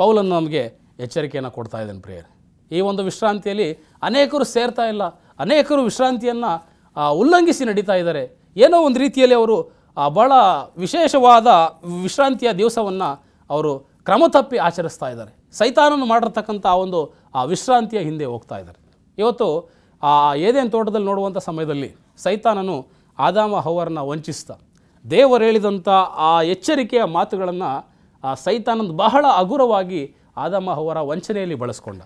ಪೌಲನ್ನು ನಮಗೆ ಎಚ್ಚರಿಕೆಯನ್ನು ಕೊಡ್ತಾ ಇದ್ದಾನೆ ಪ್ರೇಯರ್ ಈ ಒಂದು ವಿಶ್ರಾಂತಿಯಲ್ಲಿ ಅನೇಕರು ಸೇರ್ತಾ ಇಲ್ಲ ಅನೇಕರು ವಿಶ್ರಾಂತಿಯನ್ನು ಉಲ್ಲಂಘಿಸಿ ನಡೀತಾ ಇದ್ದಾರೆ ಏನೋ ಒಂದು ರೀತಿಯಲ್ಲಿ ಅವರು ಬಹಳ ವಿಶೇಷವಾದ ವಿಶ್ರಾಂತಿಯ ದಿವಸವನ್ನು ಅವರು ಕ್ರಮ ತಪ್ಪಿ ಆಚರಿಸ್ತಾ ಇದ್ದಾರೆ ಸೈತಾನನ್ನು ಮಾಡಿರ್ತಕ್ಕಂಥ ಆ ಒಂದು ಆ ವಿಶ್ರಾಂತಿಯ ಹಿಂದೆ ಹೋಗ್ತಾ ಇದ್ದಾರೆ ಇವತ್ತು ಆ ಏದೇನು ತೋಟದಲ್ಲಿ ನೋಡುವಂಥ ಸಮಯದಲ್ಲಿ ಸೈತಾನನು ಆದಾಮ ಹವರನ್ನ ವಂಚಿಸ್ತಾ ದೇವರು ಹೇಳಿದಂಥ ಆ ಎಚ್ಚರಿಕೆಯ ಮಾತುಗಳನ್ನು ಆ ಸೈತಾನಂದು ಬಹಳ ಹಗುರವಾಗಿ ಆದಾಮ ಹವರ ವಂಚನೆಯಲ್ಲಿ ಬಳಸ್ಕೊಂಡ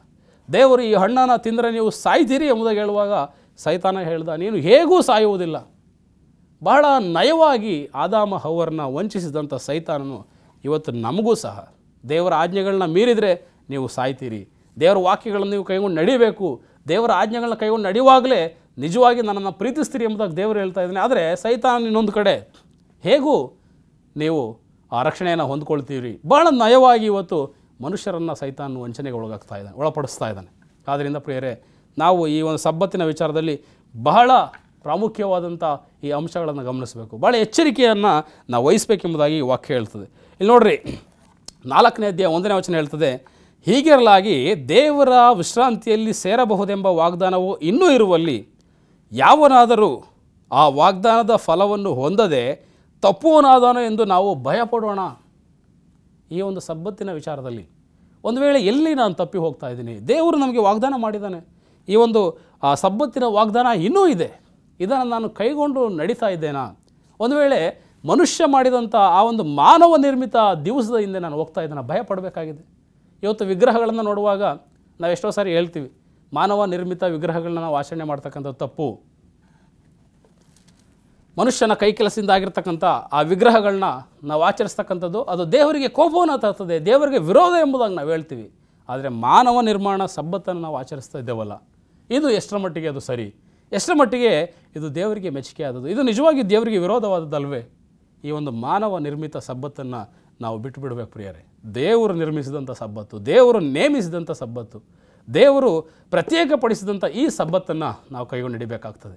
ದೇವರು ಈ ಹಣ್ಣನ್ನು ತಿಂದರೆ ನೀವು ಸಾಯ್ತೀರಿ ಎಂಬುದಾಗಿ ಹೇಳುವಾಗ ಸೈತಾನ ಹೇಳ್ದ ನೀನು ಹೇಗೂ ಸಾಯುವುದಿಲ್ಲ ಬಹಳ ನಯವಾಗಿ ಆದಾಮ ಹವರ್ನ ವಂಚಿಸಿದಂಥ ಸೈತಾನನು ಇವತ್ತು ನಮಗೂ ಸಹ ದೇವರ ಆಜ್ಞೆಗಳನ್ನ ಮೀರಿದರೆ ನೀವು ಸಾಯ್ತೀರಿ ದೇವರ ವಾಕ್ಯಗಳನ್ನು ನೀವು ಕೈಗೊಂಡು ನಡಿಬೇಕು ದೇವರ ಆಜ್ಞೆಗಳನ್ನ ಕೈಗೊಂಡು ನಡೆಯುವಾಗಲೇ ನಿಜವಾಗಿ ನನ್ನನ್ನು ಪ್ರೀತಿಸ್ತೀರಿ ಎಂಬುದಾಗಿ ದೇವರು ಹೇಳ್ತಾ ಇದ್ದಾನೆ ಆದರೆ ಸೈತಾನ ಇನ್ನೊಂದು ಕಡೆ ಹೇಗೂ ನೀವು ಆ ರಕ್ಷಣೆಯನ್ನು ಹೊಂದ್ಕೊಳ್ತೀರಿ ಭಾಳ ನಯವಾಗಿ ಇವತ್ತು ಮನುಷ್ಯರನ್ನು ಸೈತಾನ ವಂಚನೆಗೆ ಒಳಗಾಗ್ತಾ ಇದ್ದಾನೆ ಒಳಪಡಿಸ್ತಾ ಇದ್ದಾನೆ ಆದ್ದರಿಂದ ಪ್ರಿಯರೇ ನಾವು ಈ ಒಂದು ಸಬ್ಬತ್ತಿನ ವಿಚಾರದಲ್ಲಿ ಬಹಳ ಪ್ರಾಮುಖ್ಯವಾದಂಥ ಈ ಅಂಶಗಳನ್ನು ಗಮನಿಸಬೇಕು ಭಾಳ ಎಚ್ಚರಿಕೆಯನ್ನು ನಾವು ವಹಿಸಬೇಕೆಂಬುದಾಗಿ ವಾಕ್ಯ ಹೇಳ್ತದೆ ಇಲ್ಲಿ ನೋಡ್ರಿ ನಾಲ್ಕನೇ ಅಧ್ಯಾಯ ಒಂದನೇ ವಚನ ಹೇಳ್ತದೆ ಹೀಗಿರಲಾಗಿ ದೇವರ ವಿಶ್ರಾಂತಿಯಲ್ಲಿ ಸೇರಬಹುದೆಂಬ ವಾಗ್ದಾನವು ಇನ್ನೂ ಇರುವಲ್ಲಿ ಯಾವನಾದರೂ ಆ ವಾಗ್ದಾನದ ಫಲವನ್ನು ಹೊಂದದೆ ತಪ್ಪುವನಾದಾನ ಎಂದು ನಾವು ಭಯಪಡೋಣ ಈ ಒಂದು ಸಬ್ಬತ್ತಿನ ವಿಚಾರದಲ್ಲಿ ಒಂದು ವೇಳೆ ಎಲ್ಲಿ ನಾನು ತಪ್ಪಿ ಹೋಗ್ತಾ ಇದ್ದೀನಿ ದೇವರು ನಮಗೆ ವಾಗ್ದಾನ ಮಾಡಿದ್ದಾನೆ ಈ ಒಂದು ಆ ಸಬ್ಬತ್ತಿನ ವಾಗ್ದಾನ ಇನ್ನೂ ಇದೆ ಇದನ್ನು ನಾನು ಕೈಗೊಂಡು ನಡೀತಾ ಇದ್ದೇನಾ ಒಂದು ವೇಳೆ ಮನುಷ್ಯ ಮಾಡಿದಂಥ ಆ ಒಂದು ಮಾನವ ನಿರ್ಮಿತ ದಿವಸದ ಹಿಂದೆ ನಾನು ಹೋಗ್ತಾ ಇದ್ದೇನೆ ಭಯ ಪಡಬೇಕಾಗಿದೆ ಇವತ್ತು ವಿಗ್ರಹಗಳನ್ನು ನೋಡುವಾಗ ನಾವು ಎಷ್ಟೋ ಸಾರಿ ಹೇಳ್ತೀವಿ ಮಾನವ ನಿರ್ಮಿತ ವಿಗ್ರಹಗಳನ್ನ ನಾವು ಆಚರಣೆ ಮಾಡ್ತಕ್ಕಂಥದ್ದು ತಪ್ಪು ಮನುಷ್ಯನ ಕೈ ಕೆಲಸದಿಂದ ಆಗಿರ್ತಕ್ಕಂಥ ಆ ವಿಗ್ರಹಗಳನ್ನ ನಾವು ಆಚರಿಸ್ತಕ್ಕಂಥದ್ದು ಅದು ದೇವರಿಗೆ ಕೋಪವನ್ನು ತರ್ತದೆ ದೇವರಿಗೆ ವಿರೋಧ ಎಂಬುದಾಗಿ ನಾವು ಹೇಳ್ತೀವಿ ಆದರೆ ಮಾನವ ನಿರ್ಮಾಣ ಸಬ್ಬತ್ತನ್ನು ನಾವು ಆಚರಿಸ್ತಾ ಇದ್ದೇವಲ್ಲ ಇದು ಎಷ್ಟರ ಮಟ್ಟಿಗೆ ಅದು ಸರಿ ಎಷ್ಟರ ಮಟ್ಟಿಗೆ ಇದು ದೇವರಿಗೆ ಮೆಚ್ಚುಗೆ ಆದದ್ದು ಇದು ನಿಜವಾಗಿ ದೇವರಿಗೆ ವಿರೋಧವಾದದ್ದಲ್ವೇ ಈ ಒಂದು ಮಾನವ ನಿರ್ಮಿತ ಸಬ್ಬತ್ತನ್ನು ನಾವು ಬಿಟ್ಟುಬಿಡ್ಬೇಕು ಪ್ರಿಯರೇ ದೇವರು ನಿರ್ಮಿಸಿದಂಥ ಸಬ್ಬತ್ತು ದೇವರು ನೇಮಿಸಿದಂಥ ಸಬ್ಬತ್ತು ದೇವರು ಪ್ರತ್ಯೇಕಪಡಿಸಿದಂಥ ಈ ಸಬ್ಬತ್ತನ್ನು ನಾವು ಕೈಗೊಂಡು ಹಿಡಿಬೇಕಾಗ್ತದೆ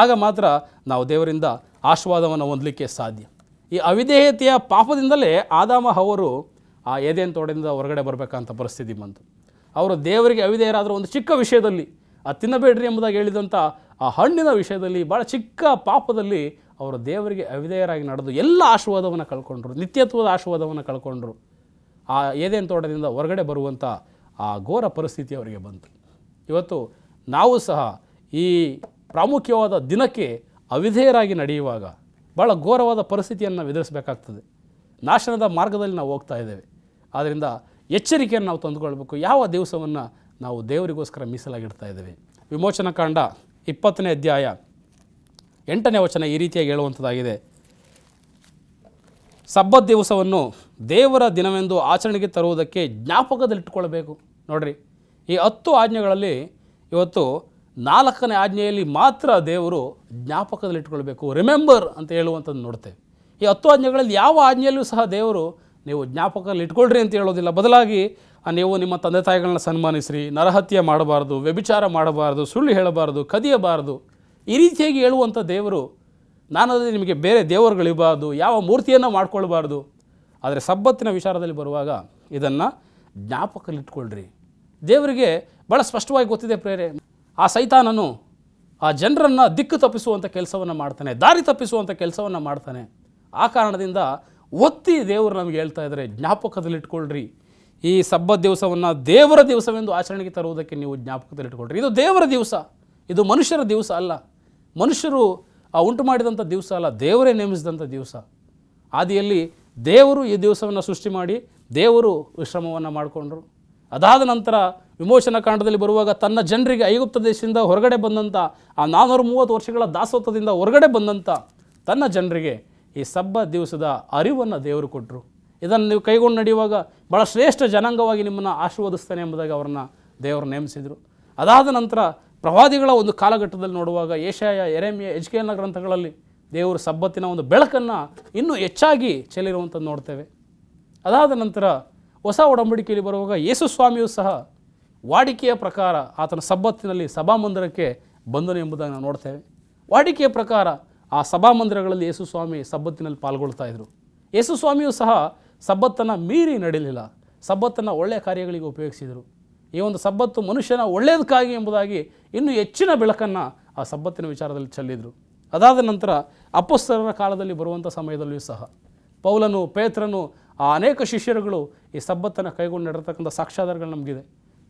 ಆಗ ಮಾತ್ರ ನಾವು ದೇವರಿಂದ ಆಶೀರ್ವಾದವನ್ನು ಹೊಂದಲಿಕ್ಕೆ ಸಾಧ್ಯ ಈ ಅವಿಧೇಯತೆಯ ಪಾಪದಿಂದಲೇ ಆದಾಮ ಅವರು ಆ ಎದೆಯನ್ನು ತೋಟದಿಂದ ಹೊರಗಡೆ ಬರಬೇಕಂತ ಪರಿಸ್ಥಿತಿ ಬಂತು ಅವರು ದೇವರಿಗೆ ಅವಿಧೇಯರಾದರೂ ಒಂದು ಚಿಕ್ಕ ವಿಷಯದಲ್ಲಿ ಅದು ತಿನ್ನಬೇಡ್ರಿ ಎಂಬುದಾಗಿ ಹೇಳಿದಂಥ ಆ ಹಣ್ಣಿನ ವಿಷಯದಲ್ಲಿ ಭಾಳ ಚಿಕ್ಕ ಪಾಪದಲ್ಲಿ ಅವರು ದೇವರಿಗೆ ಅವಿಧೇಯರಾಗಿ ನಡೆದು ಎಲ್ಲ ಆಶೀರ್ವಾದವನ್ನು ಕಳ್ಕೊಂಡ್ರು ನಿತ್ಯತ್ವದ ಆಶೀರ್ವಾದವನ್ನು ಕಳ್ಕೊಂಡ್ರು ಆ ಏದೇನು ತೋಟದಿಂದ ಹೊರಗಡೆ ಬರುವಂಥ ಆ ಘೋರ ಪರಿಸ್ಥಿತಿ ಅವರಿಗೆ ಬಂತು ಇವತ್ತು ನಾವು ಸಹ ಈ ಪ್ರಾಮುಖ್ಯವಾದ ದಿನಕ್ಕೆ ಅವಿಧೇಯರಾಗಿ ನಡೆಯುವಾಗ ಭಾಳ ಘೋರವಾದ ಪರಿಸ್ಥಿತಿಯನ್ನು ಎದುರಿಸಬೇಕಾಗ್ತದೆ ನಾಶನದ ಮಾರ್ಗದಲ್ಲಿ ನಾವು ಹೋಗ್ತಾ ಇದ್ದೇವೆ ಆದ್ದರಿಂದ ಎಚ್ಚರಿಕೆಯನ್ನು ನಾವು ತಂದುಕೊಳ್ಬೇಕು ಯಾವ ದಿವಸವನ್ನು ನಾವು ದೇವರಿಗೋಸ್ಕರ ಮೀಸಲಾಗಿಡ್ತಾ ಇದ್ದೇವೆ ಕಾಂಡ ಇಪ್ಪತ್ತನೇ ಅಧ್ಯಾಯ ಎಂಟನೇ ವಚನ ಈ ರೀತಿಯಾಗಿ ಹೇಳುವಂಥದ್ದಾಗಿದೆ ಸಬ್ಬತ್ ದಿವಸವನ್ನು ದೇವರ ದಿನವೆಂದು ಆಚರಣೆಗೆ ತರುವುದಕ್ಕೆ ಜ್ಞಾಪಕದಲ್ಲಿಟ್ಟುಕೊಳ್ಬೇಕು ನೋಡಿರಿ ಈ ಹತ್ತು ಆಜ್ಞೆಗಳಲ್ಲಿ ಇವತ್ತು ನಾಲ್ಕನೇ ಆಜ್ಞೆಯಲ್ಲಿ ಮಾತ್ರ ದೇವರು ಜ್ಞಾಪಕದಲ್ಲಿಟ್ಟುಕೊಳ್ಬೇಕು ರಿಮೆಂಬರ್ ಅಂತ ಹೇಳುವಂಥದ್ದು ನೋಡ್ತೇವೆ ಈ ಹತ್ತು ಆಜ್ಞೆಗಳಲ್ಲಿ ಯಾವ ಆಜ್ಞೆಯಲ್ಲೂ ಸಹ ದೇವರು ನೀವು ಜ್ಞಾಪಕದಲ್ಲಿ ಇಟ್ಕೊಳ್ರಿ ಅಂತ ಹೇಳೋದಿಲ್ಲ ಬದಲಾಗಿ ನೀವು ನಿಮ್ಮ ತಂದೆ ತಾಯಿಗಳನ್ನ ಸನ್ಮಾನಿಸ್ರಿ ನರಹತ್ಯೆ ಮಾಡಬಾರ್ದು ವ್ಯಭಿಚಾರ ಮಾಡಬಾರ್ದು ಸುಳ್ಳು ಹೇಳಬಾರ್ದು ಕದಿಯಬಾರ್ದು ಈ ರೀತಿಯಾಗಿ ಹೇಳುವಂಥ ದೇವರು ನಾನಂದರೆ ನಿಮಗೆ ಬೇರೆ ದೇವರುಗಳಿರಬಾರ್ದು ಯಾವ ಮೂರ್ತಿಯನ್ನು ಮಾಡ್ಕೊಳ್ಬಾರ್ದು ಆದರೆ ಸಬ್ಬತ್ತಿನ ವಿಚಾರದಲ್ಲಿ ಬರುವಾಗ ಇದನ್ನು ಜ್ಞಾಪಕಲ್ಲಿಟ್ಕೊಳ್ಳ್ರಿ ದೇವರಿಗೆ ಭಾಳ ಸ್ಪಷ್ಟವಾಗಿ ಗೊತ್ತಿದೆ ಪ್ರೇರೆ ಆ ಸೈತಾನನು ಆ ಜನರನ್ನು ದಿಕ್ಕು ತಪ್ಪಿಸುವಂಥ ಕೆಲಸವನ್ನು ಮಾಡ್ತಾನೆ ದಾರಿ ತಪ್ಪಿಸುವಂಥ ಕೆಲಸವನ್ನು ಮಾಡ್ತಾನೆ ಆ ಕಾರಣದಿಂದ ಒತ್ತಿ ದೇವರು ನಮಗೆ ಹೇಳ್ತಾ ಇದ್ದಾರೆ ಜ್ಞಾಪಕದಲ್ಲಿಟ್ಕೊಳ್ಳ್ರಿ ಈ ಸಬ್ಬ ದಿವಸವನ್ನು ದೇವರ ದಿವಸವೆಂದು ಆಚರಣೆಗೆ ತರುವುದಕ್ಕೆ ನೀವು ಜ್ಞಾಪಕದಲ್ಲಿಟ್ಟುಕೊಳ್ಳ್ರಿ ಇದು ದೇವರ ದಿವಸ ಇದು ಮನುಷ್ಯರ ದಿವಸ ಅಲ್ಲ ಮನುಷ್ಯರು ಆ ಉಂಟು ಮಾಡಿದಂಥ ದಿವಸ ಅಲ್ಲ ದೇವರೇ ನೇಮಿಸಿದಂಥ ದಿವಸ ಆದಿಯಲ್ಲಿ ದೇವರು ಈ ದಿವಸವನ್ನು ಸೃಷ್ಟಿ ಮಾಡಿ ದೇವರು ವಿಶ್ರಮವನ್ನು ಮಾಡಿಕೊಂಡ್ರು ಅದಾದ ನಂತರ ವಿಮೋಚನಾ ಕಾಂಡದಲ್ಲಿ ಬರುವಾಗ ತನ್ನ ಜನರಿಗೆ ಐಗುಪ್ತ ದೇಶದಿಂದ ಹೊರಗಡೆ ಬಂದಂಥ ಆ ನಾನ್ನೂರ ಮೂವತ್ತು ವರ್ಷಗಳ ದಾಸೋತ್ವದಿಂದ ಹೊರಗಡೆ ಬಂದಂಥ ತನ್ನ ಜನರಿಗೆ ಈ ಸಬ್ಬ ದಿವಸದ ಅರಿವನ್ನು ದೇವರು ಕೊಟ್ಟರು ಇದನ್ನು ನೀವು ಕೈಗೊಂಡು ನಡೆಯುವಾಗ ಭಾಳ ಶ್ರೇಷ್ಠ ಜನಾಂಗವಾಗಿ ನಿಮ್ಮನ್ನು ಆಶೀರ್ವದಿಸ್ತಾನೆ ಎಂಬುದಾಗಿ ಅವರನ್ನು ದೇವರು ನೇಮಿಸಿದರು ಅದಾದ ನಂತರ ಪ್ರವಾದಿಗಳ ಒಂದು ಕಾಲಘಟ್ಟದಲ್ಲಿ ನೋಡುವಾಗ ಏಷ್ಯಾಯ ಎರೆಮಿಯ ಎಜ್ಕೇಲ್ನ ಗ್ರಂಥಗಳಲ್ಲಿ ದೇವರು ಸಬ್ಬತ್ತಿನ ಒಂದು ಬೆಳಕನ್ನು ಇನ್ನೂ ಹೆಚ್ಚಾಗಿ ಚೆಲ್ಲಿರುವಂಥದ್ದು ನೋಡ್ತೇವೆ ಅದಾದ ನಂತರ ಹೊಸ ಒಡಂಬಡಿಕೆಯಲ್ಲಿ ಬರುವಾಗ ಯೇಸು ಸ್ವಾಮಿಯೂ ಸಹ ವಾಡಿಕೆಯ ಪ್ರಕಾರ ಆತನ ಸಬ್ಬತ್ತಿನಲ್ಲಿ ಸಭಾಮಂದಿರಕ್ಕೆ ಬಂದನು ಎಂಬುದನ್ನು ನಾವು ನೋಡ್ತೇವೆ ವಾಡಿಕೆಯ ಪ್ರಕಾರ ಆ ಸಭಾಮಂದಿರಗಳಲ್ಲಿ ಯೇಸು ಸ್ವಾಮಿ ಸಬ್ಬತ್ತಿನಲ್ಲಿ ಪಾಲ್ಗೊಳ್ತಾ ಇದ್ದರು ಯೇಸು ಸ್ವಾಮಿಯೂ ಸಹ ಸಬ್ಬತ್ತನ್ನು ಮೀರಿ ನಡೆಯಲಿಲ್ಲ ಸಬ್ಬತ್ತನ್ನು ಒಳ್ಳೆಯ ಕಾರ್ಯಗಳಿಗೆ ಉಪಯೋಗಿಸಿದರು ಈ ಒಂದು ಸಬ್ಬತ್ತು ಮನುಷ್ಯನ ಒಳ್ಳೆಯದಕ್ಕಾಗಿ ಎಂಬುದಾಗಿ ಇನ್ನೂ ಹೆಚ್ಚಿನ ಬೆಳಕನ್ನು ಆ ಸಬ್ಬತ್ತಿನ ವಿಚಾರದಲ್ಲಿ ಚೆಲ್ಲಿದರು ಅದಾದ ನಂತರ ಅಪಸ್ತರರ ಕಾಲದಲ್ಲಿ ಬರುವಂಥ ಸಮಯದಲ್ಲಿಯೂ ಸಹ ಪೌಲನು ಪೇತ್ರನು ಆ ಅನೇಕ ಶಿಷ್ಯರುಗಳು ಈ ಸಬ್ಬತ್ತನ್ನು ಕೈಗೊಂಡು ನಡೆತಕ್ಕಂಥ ಸಾಕ್ಷಾಧಾರಗಳು ನಮಗಿದೆ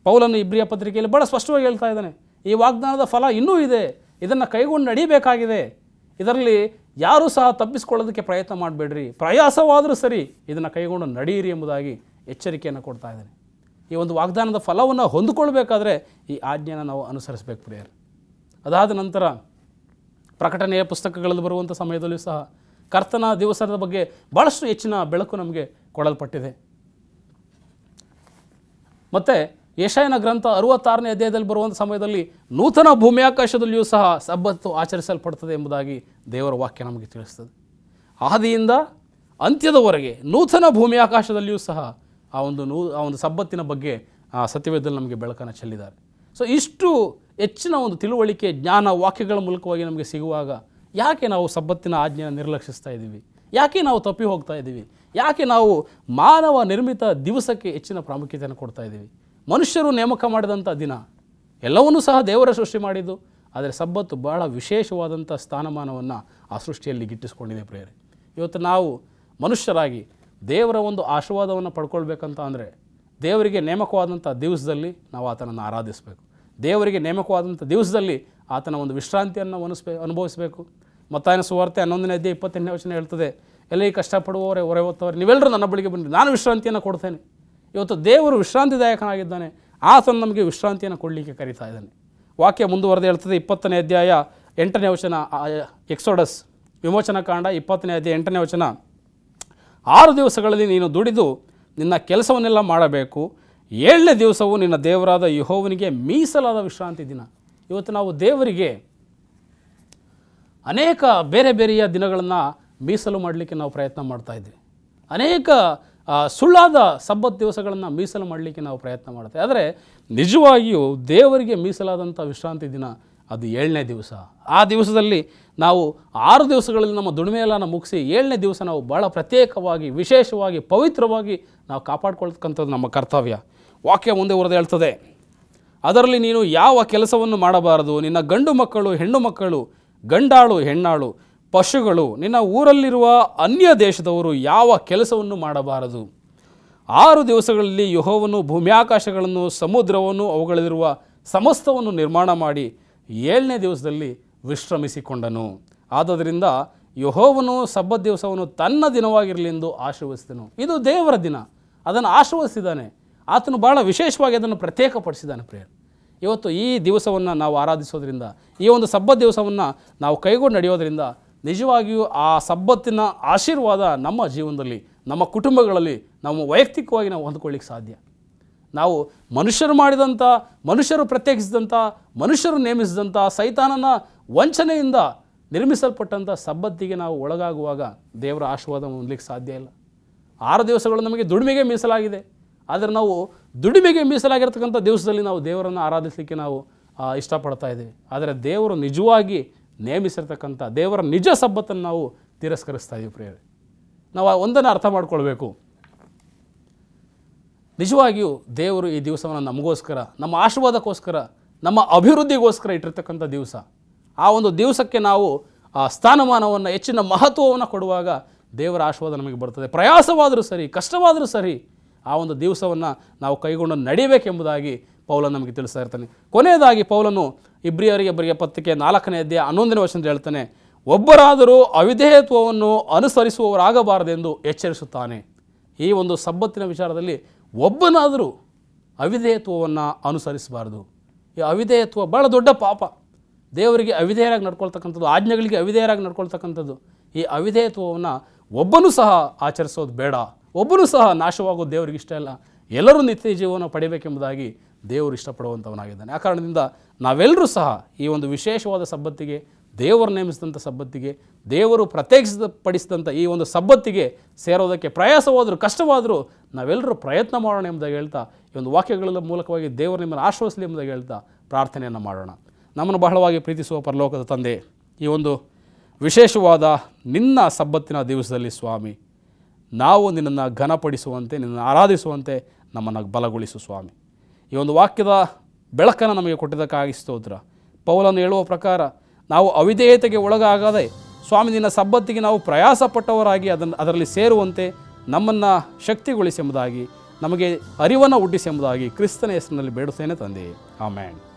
ಪೌಲನು ಇಬ್ರಿಯ ಪತ್ರಿಕೆಯಲ್ಲಿ ಭಾಳ ಸ್ಪಷ್ಟವಾಗಿ ಹೇಳ್ತಾ ಇದ್ದಾನೆ ಈ ವಾಗ್ದಾನದ ಫಲ ಇನ್ನೂ ಇದೆ ಇದನ್ನು ಕೈಗೊಂಡು ನಡೀಬೇಕಾಗಿದೆ ಇದರಲ್ಲಿ ಯಾರೂ ಸಹ ತಪ್ಪಿಸ್ಕೊಳ್ಳೋದಕ್ಕೆ ಪ್ರಯತ್ನ ಮಾಡಬೇಡ್ರಿ ಪ್ರಯಾಸವಾದರೂ ಸರಿ ಇದನ್ನು ಕೈಗೊಂಡು ನಡೆಯಿರಿ ಎಂಬುದಾಗಿ ಎಚ್ಚರಿಕೆಯನ್ನು ಕೊಡ್ತಾ ಇದ್ದೀನಿ ಈ ಒಂದು ವಾಗ್ದಾನದ ಫಲವನ್ನು ಹೊಂದಿಕೊಳ್ಬೇಕಾದ್ರೆ ಈ ಆಜ್ಞೆನ ನಾವು ಅನುಸರಿಸಬೇಕು ಪ್ರಿಯರು ಅದಾದ ನಂತರ ಪ್ರಕಟಣೆಯ ಪುಸ್ತಕಗಳಲ್ಲಿ ಬರುವಂಥ ಸಮಯದಲ್ಲೂ ಸಹ ಕರ್ತನ ದಿವಸದ ಬಗ್ಗೆ ಭಾಳಷ್ಟು ಹೆಚ್ಚಿನ ಬೆಳಕು ನಮಗೆ ಕೊಡಲ್ಪಟ್ಟಿದೆ ಮತ್ತು ಏಷಾಯನ ಗ್ರಂಥ ಅರುವತ್ತಾರನೇ ಅಧ್ಯಾಯದಲ್ಲಿ ಬರುವಂಥ ಸಮಯದಲ್ಲಿ ನೂತನ ಆಕಾಶದಲ್ಲಿಯೂ ಸಹ ಸಬ್ಬತ್ತು ಆಚರಿಸಲ್ಪಡ್ತದೆ ಎಂಬುದಾಗಿ ದೇವರ ವಾಕ್ಯ ನಮಗೆ ತಿಳಿಸ್ತದೆ ಆದಿಯಿಂದ ಅಂತ್ಯದವರೆಗೆ ನೂತನ ಆಕಾಶದಲ್ಲಿಯೂ ಸಹ ಆ ಒಂದು ನೂ ಆ ಒಂದು ಸಬ್ಬತ್ತಿನ ಬಗ್ಗೆ ಆ ಸತ್ಯವೇದದಲ್ಲಿ ನಮಗೆ ಬೆಳಕನ್ನು ಚೆಲ್ಲಿದ್ದಾರೆ ಸೊ ಇಷ್ಟು ಹೆಚ್ಚಿನ ಒಂದು ತಿಳುವಳಿಕೆ ಜ್ಞಾನ ವಾಕ್ಯಗಳ ಮೂಲಕವಾಗಿ ನಮಗೆ ಸಿಗುವಾಗ ಯಾಕೆ ನಾವು ಸಬ್ಬತ್ತಿನ ಆಜ್ಞೆಯನ್ನು ನಿರ್ಲಕ್ಷಿಸ್ತಾ ಇದ್ದೀವಿ ಯಾಕೆ ನಾವು ತಪ್ಪಿ ಹೋಗ್ತಾ ಇದ್ದೀವಿ ಯಾಕೆ ನಾವು ಮಾನವ ನಿರ್ಮಿತ ದಿವಸಕ್ಕೆ ಹೆಚ್ಚಿನ ಪ್ರಾಮುಖ್ಯತೆಯನ್ನು ಕೊಡ್ತಾ ಇದ್ದೀವಿ ಮನುಷ್ಯರು ನೇಮಕ ಮಾಡಿದಂಥ ದಿನ ಎಲ್ಲವನ್ನೂ ಸಹ ದೇವರ ಸೃಷ್ಟಿ ಮಾಡಿದ್ದು ಆದರೆ ಸಬ್ಬತ್ತು ಬಹಳ ವಿಶೇಷವಾದಂಥ ಸ್ಥಾನಮಾನವನ್ನು ಆ ಸೃಷ್ಟಿಯಲ್ಲಿ ಗಿಟ್ಟಿಸ್ಕೊಂಡಿದೆ ಪ್ರೇರೆ ಇವತ್ತು ನಾವು ಮನುಷ್ಯರಾಗಿ ದೇವರ ಒಂದು ಆಶೀರ್ವಾದವನ್ನು ಪಡ್ಕೊಳ್ಬೇಕಂತ ಅಂದರೆ ದೇವರಿಗೆ ನೇಮಕವಾದಂಥ ದಿವಸದಲ್ಲಿ ನಾವು ಆತನನ್ನು ಆರಾಧಿಸಬೇಕು ದೇವರಿಗೆ ನೇಮಕವಾದಂಥ ದಿವಸದಲ್ಲಿ ಆತನ ಒಂದು ವಿಶ್ರಾಂತಿಯನ್ನು ಅನಿಸ್ಬೇ ಅನುಭವಿಸಬೇಕು ಮತ್ತಾಯನ ಸುವಾರ್ತೆ ಹನ್ನೊಂದನೇ ಅಧ್ಯಾಯ ಇಪ್ಪತ್ತೆಂಟನೇ ವಚನ ಹೇಳ್ತದೆ ಈ ಕಷ್ಟಪಡುವವರೇ ಹೊರೆ ಹೊತ್ತವರೇ ನೀವೆಲ್ಲರೂ ನನ್ನ ಬಳಿಗೆ ಬನ್ನಿ ನಾನು ವಿಶ್ರಾಂತಿಯನ್ನು ಕೊಡ್ತೇನೆ ಇವತ್ತು ದೇವರು ವಿಶ್ರಾಂತಿದಾಯಕನಾಗಿದ್ದಾನೆ ಆತನ ನಮಗೆ ವಿಶ್ರಾಂತಿಯನ್ನು ಕೊಡಲಿಕ್ಕೆ ಕರೀತಾ ಇದ್ದಾನೆ ವಾಕ್ಯ ಮುಂದುವರೆದು ಹೇಳ್ತದೆ ಇಪ್ಪತ್ತನೇ ಅಧ್ಯಾಯ ಎಂಟನೇ ವಚನ ಎಕ್ಸೋಡಸ್ ವಿಮೋಚನಾ ಕಾಂಡ ಇಪ್ಪತ್ತನೇ ಅಧ್ಯಾಯ ಎಂಟನೇ ವಚನ ಆರು ದಿವಸಗಳಲ್ಲಿ ನೀನು ದುಡಿದು ನಿನ್ನ ಕೆಲಸವನ್ನೆಲ್ಲ ಮಾಡಬೇಕು ಏಳನೇ ದಿವಸವು ನಿನ್ನ ದೇವರಾದ ಯಹೋವನಿಗೆ ಮೀಸಲಾದ ವಿಶ್ರಾಂತಿ ದಿನ ಇವತ್ತು ನಾವು ದೇವರಿಗೆ ಅನೇಕ ಬೇರೆ ಬೇರೆಯ ದಿನಗಳನ್ನು ಮೀಸಲು ಮಾಡಲಿಕ್ಕೆ ನಾವು ಪ್ರಯತ್ನ ಮಾಡ್ತಾ ಇದ್ದೀವಿ ಅನೇಕ ಸುಳ್ಳಾದ ಸಬ್ಬತ್ ದಿವಸಗಳನ್ನು ಮೀಸಲು ಮಾಡಲಿಕ್ಕೆ ನಾವು ಪ್ರಯತ್ನ ಮಾಡ್ತೇವೆ ಆದರೆ ನಿಜವಾಗಿಯೂ ದೇವರಿಗೆ ಮೀಸಲಾದಂಥ ವಿಶ್ರಾಂತಿ ದಿನ ಅದು ಏಳನೇ ದಿವಸ ಆ ದಿವಸದಲ್ಲಿ ನಾವು ಆರು ದಿವಸಗಳಲ್ಲಿ ನಮ್ಮ ದುಡಿಮೆಯಲ್ಲನ ಮುಗಿಸಿ ಏಳನೇ ದಿವಸ ನಾವು ಭಾಳ ಪ್ರತ್ಯೇಕವಾಗಿ ವಿಶೇಷವಾಗಿ ಪವಿತ್ರವಾಗಿ ನಾವು ಕಾಪಾಡ್ಕೊಳ್ತಕ್ಕಂಥದ್ದು ನಮ್ಮ ಕರ್ತವ್ಯ ವಾಕ್ಯ ಮುಂದೆ ಹೊರದು ಹೇಳ್ತದೆ ಅದರಲ್ಲಿ ನೀನು ಯಾವ ಕೆಲಸವನ್ನು ಮಾಡಬಾರದು ನಿನ್ನ ಗಂಡು ಮಕ್ಕಳು ಹೆಣ್ಣು ಮಕ್ಕಳು ಗಂಡಾಳು ಹೆಣ್ಣಾಳು ಪಶುಗಳು ನಿನ್ನ ಊರಲ್ಲಿರುವ ಅನ್ಯ ದೇಶದವರು ಯಾವ ಕೆಲಸವನ್ನು ಮಾಡಬಾರದು ಆರು ದಿವಸಗಳಲ್ಲಿ ಯುಹೋವನ್ನು ಭೂಮ್ಯಾಕಾಶಗಳನ್ನು ಸಮುದ್ರವನ್ನು ಅವುಗಳಲ್ಲಿರುವ ಸಮಸ್ತವನ್ನು ನಿರ್ಮಾಣ ಮಾಡಿ ಏಳನೇ ದಿವಸದಲ್ಲಿ ವಿಶ್ರಮಿಸಿಕೊಂಡನು ಆದ್ದರಿಂದ ಯಹೋವನು ಸಬ್ಬ ದಿವಸವನ್ನು ತನ್ನ ದಿನವಾಗಿರಲಿ ಎಂದು ಆಶೀರ್ವಸಿದನು ಇದು ದೇವರ ದಿನ ಅದನ್ನು ಆಶೀರ್ವದಿಸಿದ್ದಾನೆ ಆತನು ಭಾಳ ವಿಶೇಷವಾಗಿ ಅದನ್ನು ಪ್ರತ್ಯೇಕಪಡಿಸಿದ್ದಾನೆ ಪ್ರೇಯರ್ ಇವತ್ತು ಈ ದಿವಸವನ್ನು ನಾವು ಆರಾಧಿಸೋದ್ರಿಂದ ಈ ಒಂದು ಸಬ್ಬ ದಿವಸವನ್ನು ನಾವು ಕೈಗೊಂಡು ನಡೆಯೋದರಿಂದ ನಿಜವಾಗಿಯೂ ಆ ಸಬ್ಬತ್ತಿನ ಆಶೀರ್ವಾದ ನಮ್ಮ ಜೀವನದಲ್ಲಿ ನಮ್ಮ ಕುಟುಂಬಗಳಲ್ಲಿ ನಾವು ವೈಯಕ್ತಿಕವಾಗಿ ನಾವು ಹೊಂದ್ಕೊಳ್ಳಿಕ್ಕೆ ಸಾಧ್ಯ ನಾವು ಮನುಷ್ಯರು ಮಾಡಿದಂಥ ಮನುಷ್ಯರು ಪ್ರತ್ಯೇಕಿಸಿದಂಥ ಮನುಷ್ಯರು ನೇಮಿಸಿದಂಥ ಸೈತಾನನ ವಂಚನೆಯಿಂದ ನಿರ್ಮಿಸಲ್ಪಟ್ಟಂಥ ಸಬ್ಬತ್ತಿಗೆ ನಾವು ಒಳಗಾಗುವಾಗ ದೇವರ ಆಶೀರ್ವಾದ ಹೊಂದಲಿಕ್ಕೆ ಸಾಧ್ಯ ಇಲ್ಲ ಆರು ದಿವಸಗಳು ನಮಗೆ ದುಡಿಮೆಗೆ ಮೀಸಲಾಗಿದೆ ಆದರೆ ನಾವು ದುಡಿಮೆಗೆ ಮೀಸಲಾಗಿರ್ತಕ್ಕಂಥ ದಿವಸದಲ್ಲಿ ನಾವು ದೇವರನ್ನು ಆರಾಧಿಸಲಿಕ್ಕೆ ನಾವು ಇಷ್ಟಪಡ್ತಾ ಇದ್ದೀವಿ ಆದರೆ ದೇವರು ನಿಜವಾಗಿ ನೇಮಿಸಿರ್ತಕ್ಕಂಥ ದೇವರ ನಿಜ ಸಬ್ಬತ್ತನ್ನು ನಾವು ತಿರಸ್ಕರಿಸ್ತಾ ಇದ್ದೀವಿ ಪ್ರಿಯರೇ ನಾವು ಒಂದನ್ನು ಅರ್ಥ ಮಾಡ್ಕೊಳ್ಬೇಕು ನಿಜವಾಗಿಯೂ ದೇವರು ಈ ದಿವಸವನ್ನು ನಮಗೋಸ್ಕರ ನಮ್ಮ ಆಶೀರ್ವಾದಕ್ಕೋಸ್ಕರ ನಮ್ಮ ಅಭಿವೃದ್ಧಿಗೋಸ್ಕರ ಇಟ್ಟಿರ್ತಕ್ಕಂಥ ದಿವಸ ಆ ಒಂದು ದಿವಸಕ್ಕೆ ನಾವು ಆ ಸ್ಥಾನಮಾನವನ್ನು ಹೆಚ್ಚಿನ ಮಹತ್ವವನ್ನು ಕೊಡುವಾಗ ದೇವರ ಆಶೀರ್ವಾದ ನಮಗೆ ಬರ್ತದೆ ಪ್ರಯಾಸವಾದರೂ ಸರಿ ಕಷ್ಟವಾದರೂ ಸರಿ ಆ ಒಂದು ದಿವಸವನ್ನು ನಾವು ಕೈಗೊಂಡು ನಡೀಬೇಕೆಂಬುದಾಗಿ ಪೌಲ ನಮಗೆ ತಿಳಿಸ್ತಾ ಇರ್ತಾನೆ ಕೊನೆಯದಾಗಿ ಪೌಲನು ಇಬ್ರಿಯವರಿಗೆ ಬರಿಗೆ ಪತ್ರಿಕೆ ನಾಲ್ಕನೇ ಅಧ್ಯಾಯ ಹನ್ನೊಂದನೇ ವರ್ಷದಿಂದ ಹೇಳ್ತಾನೆ ಒಬ್ಬರಾದರೂ ಅವಿಧೇಯತ್ವವನ್ನು ಅನುಸರಿಸುವವರಾಗಬಾರದೆಂದು ಎಚ್ಚರಿಸುತ್ತಾನೆ ಈ ಒಂದು ಸಬ್ಬತ್ತಿನ ವಿಚಾರದಲ್ಲಿ ಒಬ್ಬನಾದರೂ ಅವಿಧೇಯತ್ವವನ್ನು ಅನುಸರಿಸಬಾರ್ದು ಈ ಅವಿಧೇಯತ್ವ ಭಾಳ ದೊಡ್ಡ ಪಾಪ ದೇವರಿಗೆ ಅವಿಧೇಯರಾಗಿ ನಡ್ಕೊಳ್ತಕ್ಕಂಥದ್ದು ಆಜ್ಞೆಗಳಿಗೆ ಅವಿಧೇಯರಾಗಿ ನಡ್ಕೊಳ್ತಕ್ಕಂಥದ್ದು ಈ ಅವಿಧೇಯತ್ವವನ್ನು ಒಬ್ಬನೂ ಸಹ ಆಚರಿಸೋದು ಬೇಡ ಒಬ್ಬನೂ ಸಹ ನಾಶವಾಗೋದು ದೇವರಿಗೆ ಇಷ್ಟ ಇಲ್ಲ ಎಲ್ಲರೂ ನಿತ್ಯ ಜೀವನ ಪಡೆಯಬೇಕೆಂಬುದಾಗಿ ದೇವರು ಇಷ್ಟಪಡುವಂಥವನಾಗಿದ್ದಾನೆ ಆ ಕಾರಣದಿಂದ ನಾವೆಲ್ಲರೂ ಸಹ ಈ ಒಂದು ವಿಶೇಷವಾದ ಸಬ್ಬತ್ತಿಗೆ ದೇವರು ನೇಮಿಸಿದಂಥ ಸಬ್ಬತ್ತಿಗೆ ದೇವರು ಪ್ರತ್ಯೇಕಿಸಿದ ಪಡಿಸಿದಂಥ ಈ ಒಂದು ಸಬ್ಬತ್ತಿಗೆ ಸೇರೋದಕ್ಕೆ ಪ್ರಯಾಸವಾದರೂ ಕಷ್ಟವಾದರೂ ನಾವೆಲ್ಲರೂ ಪ್ರಯತ್ನ ಮಾಡೋಣ ಎಂಬುದಾಗಿ ಹೇಳ್ತಾ ಈ ಒಂದು ವಾಕ್ಯಗಳ ಮೂಲಕವಾಗಿ ದೇವರು ನಿಮ್ಮನ್ನು ಆಶ್ವಾಸಲಿ ಎಂಬುದಾಗಿ ಹೇಳ್ತಾ ಪ್ರಾರ್ಥನೆಯನ್ನು ಮಾಡೋಣ ನಮ್ಮನ್ನು ಬಹಳವಾಗಿ ಪ್ರೀತಿಸುವ ಪರಲೋಕದ ತಂದೆ ಈ ಒಂದು ವಿಶೇಷವಾದ ನಿನ್ನ ಸಬ್ಬತ್ತಿನ ದಿವಸದಲ್ಲಿ ಸ್ವಾಮಿ ನಾವು ನಿನ್ನನ್ನು ಘನಪಡಿಸುವಂತೆ ನಿನ್ನನ್ನು ಆರಾಧಿಸುವಂತೆ ನಮ್ಮನ್ನು ಬಲಗೊಳಿಸು ಸ್ವಾಮಿ ಈ ಒಂದು ವಾಕ್ಯದ ಬೆಳಕನ್ನು ನಮಗೆ ಕೊಟ್ಟಿದ್ದಕ್ಕಾಗಿ ಸ್ತೋತ್ರ ಪೌಲನ್ನು ಹೇಳುವ ಪ್ರಕಾರ ನಾವು ಅವಿಧೇಯತೆಗೆ ಒಳಗಾಗದೆ ಸ್ವಾಮಿ ನಿನ್ನ ಸಬ್ಬತ್ತಿಗೆ ನಾವು ಪ್ರಯಾಸಪಟ್ಟವರಾಗಿ ಅದನ್ನು ಅದರಲ್ಲಿ ಸೇರುವಂತೆ ನಮ್ಮನ್ನು ಎಂಬುದಾಗಿ ನಮಗೆ ಅರಿವನ್ನು ಎಂಬುದಾಗಿ ಕ್ರಿಸ್ತನ ಹೆಸರಿನಲ್ಲಿ ಬೇಡುತ್ತೇನೆ ತಂದೆ ಮ್ಯಾಂಡ್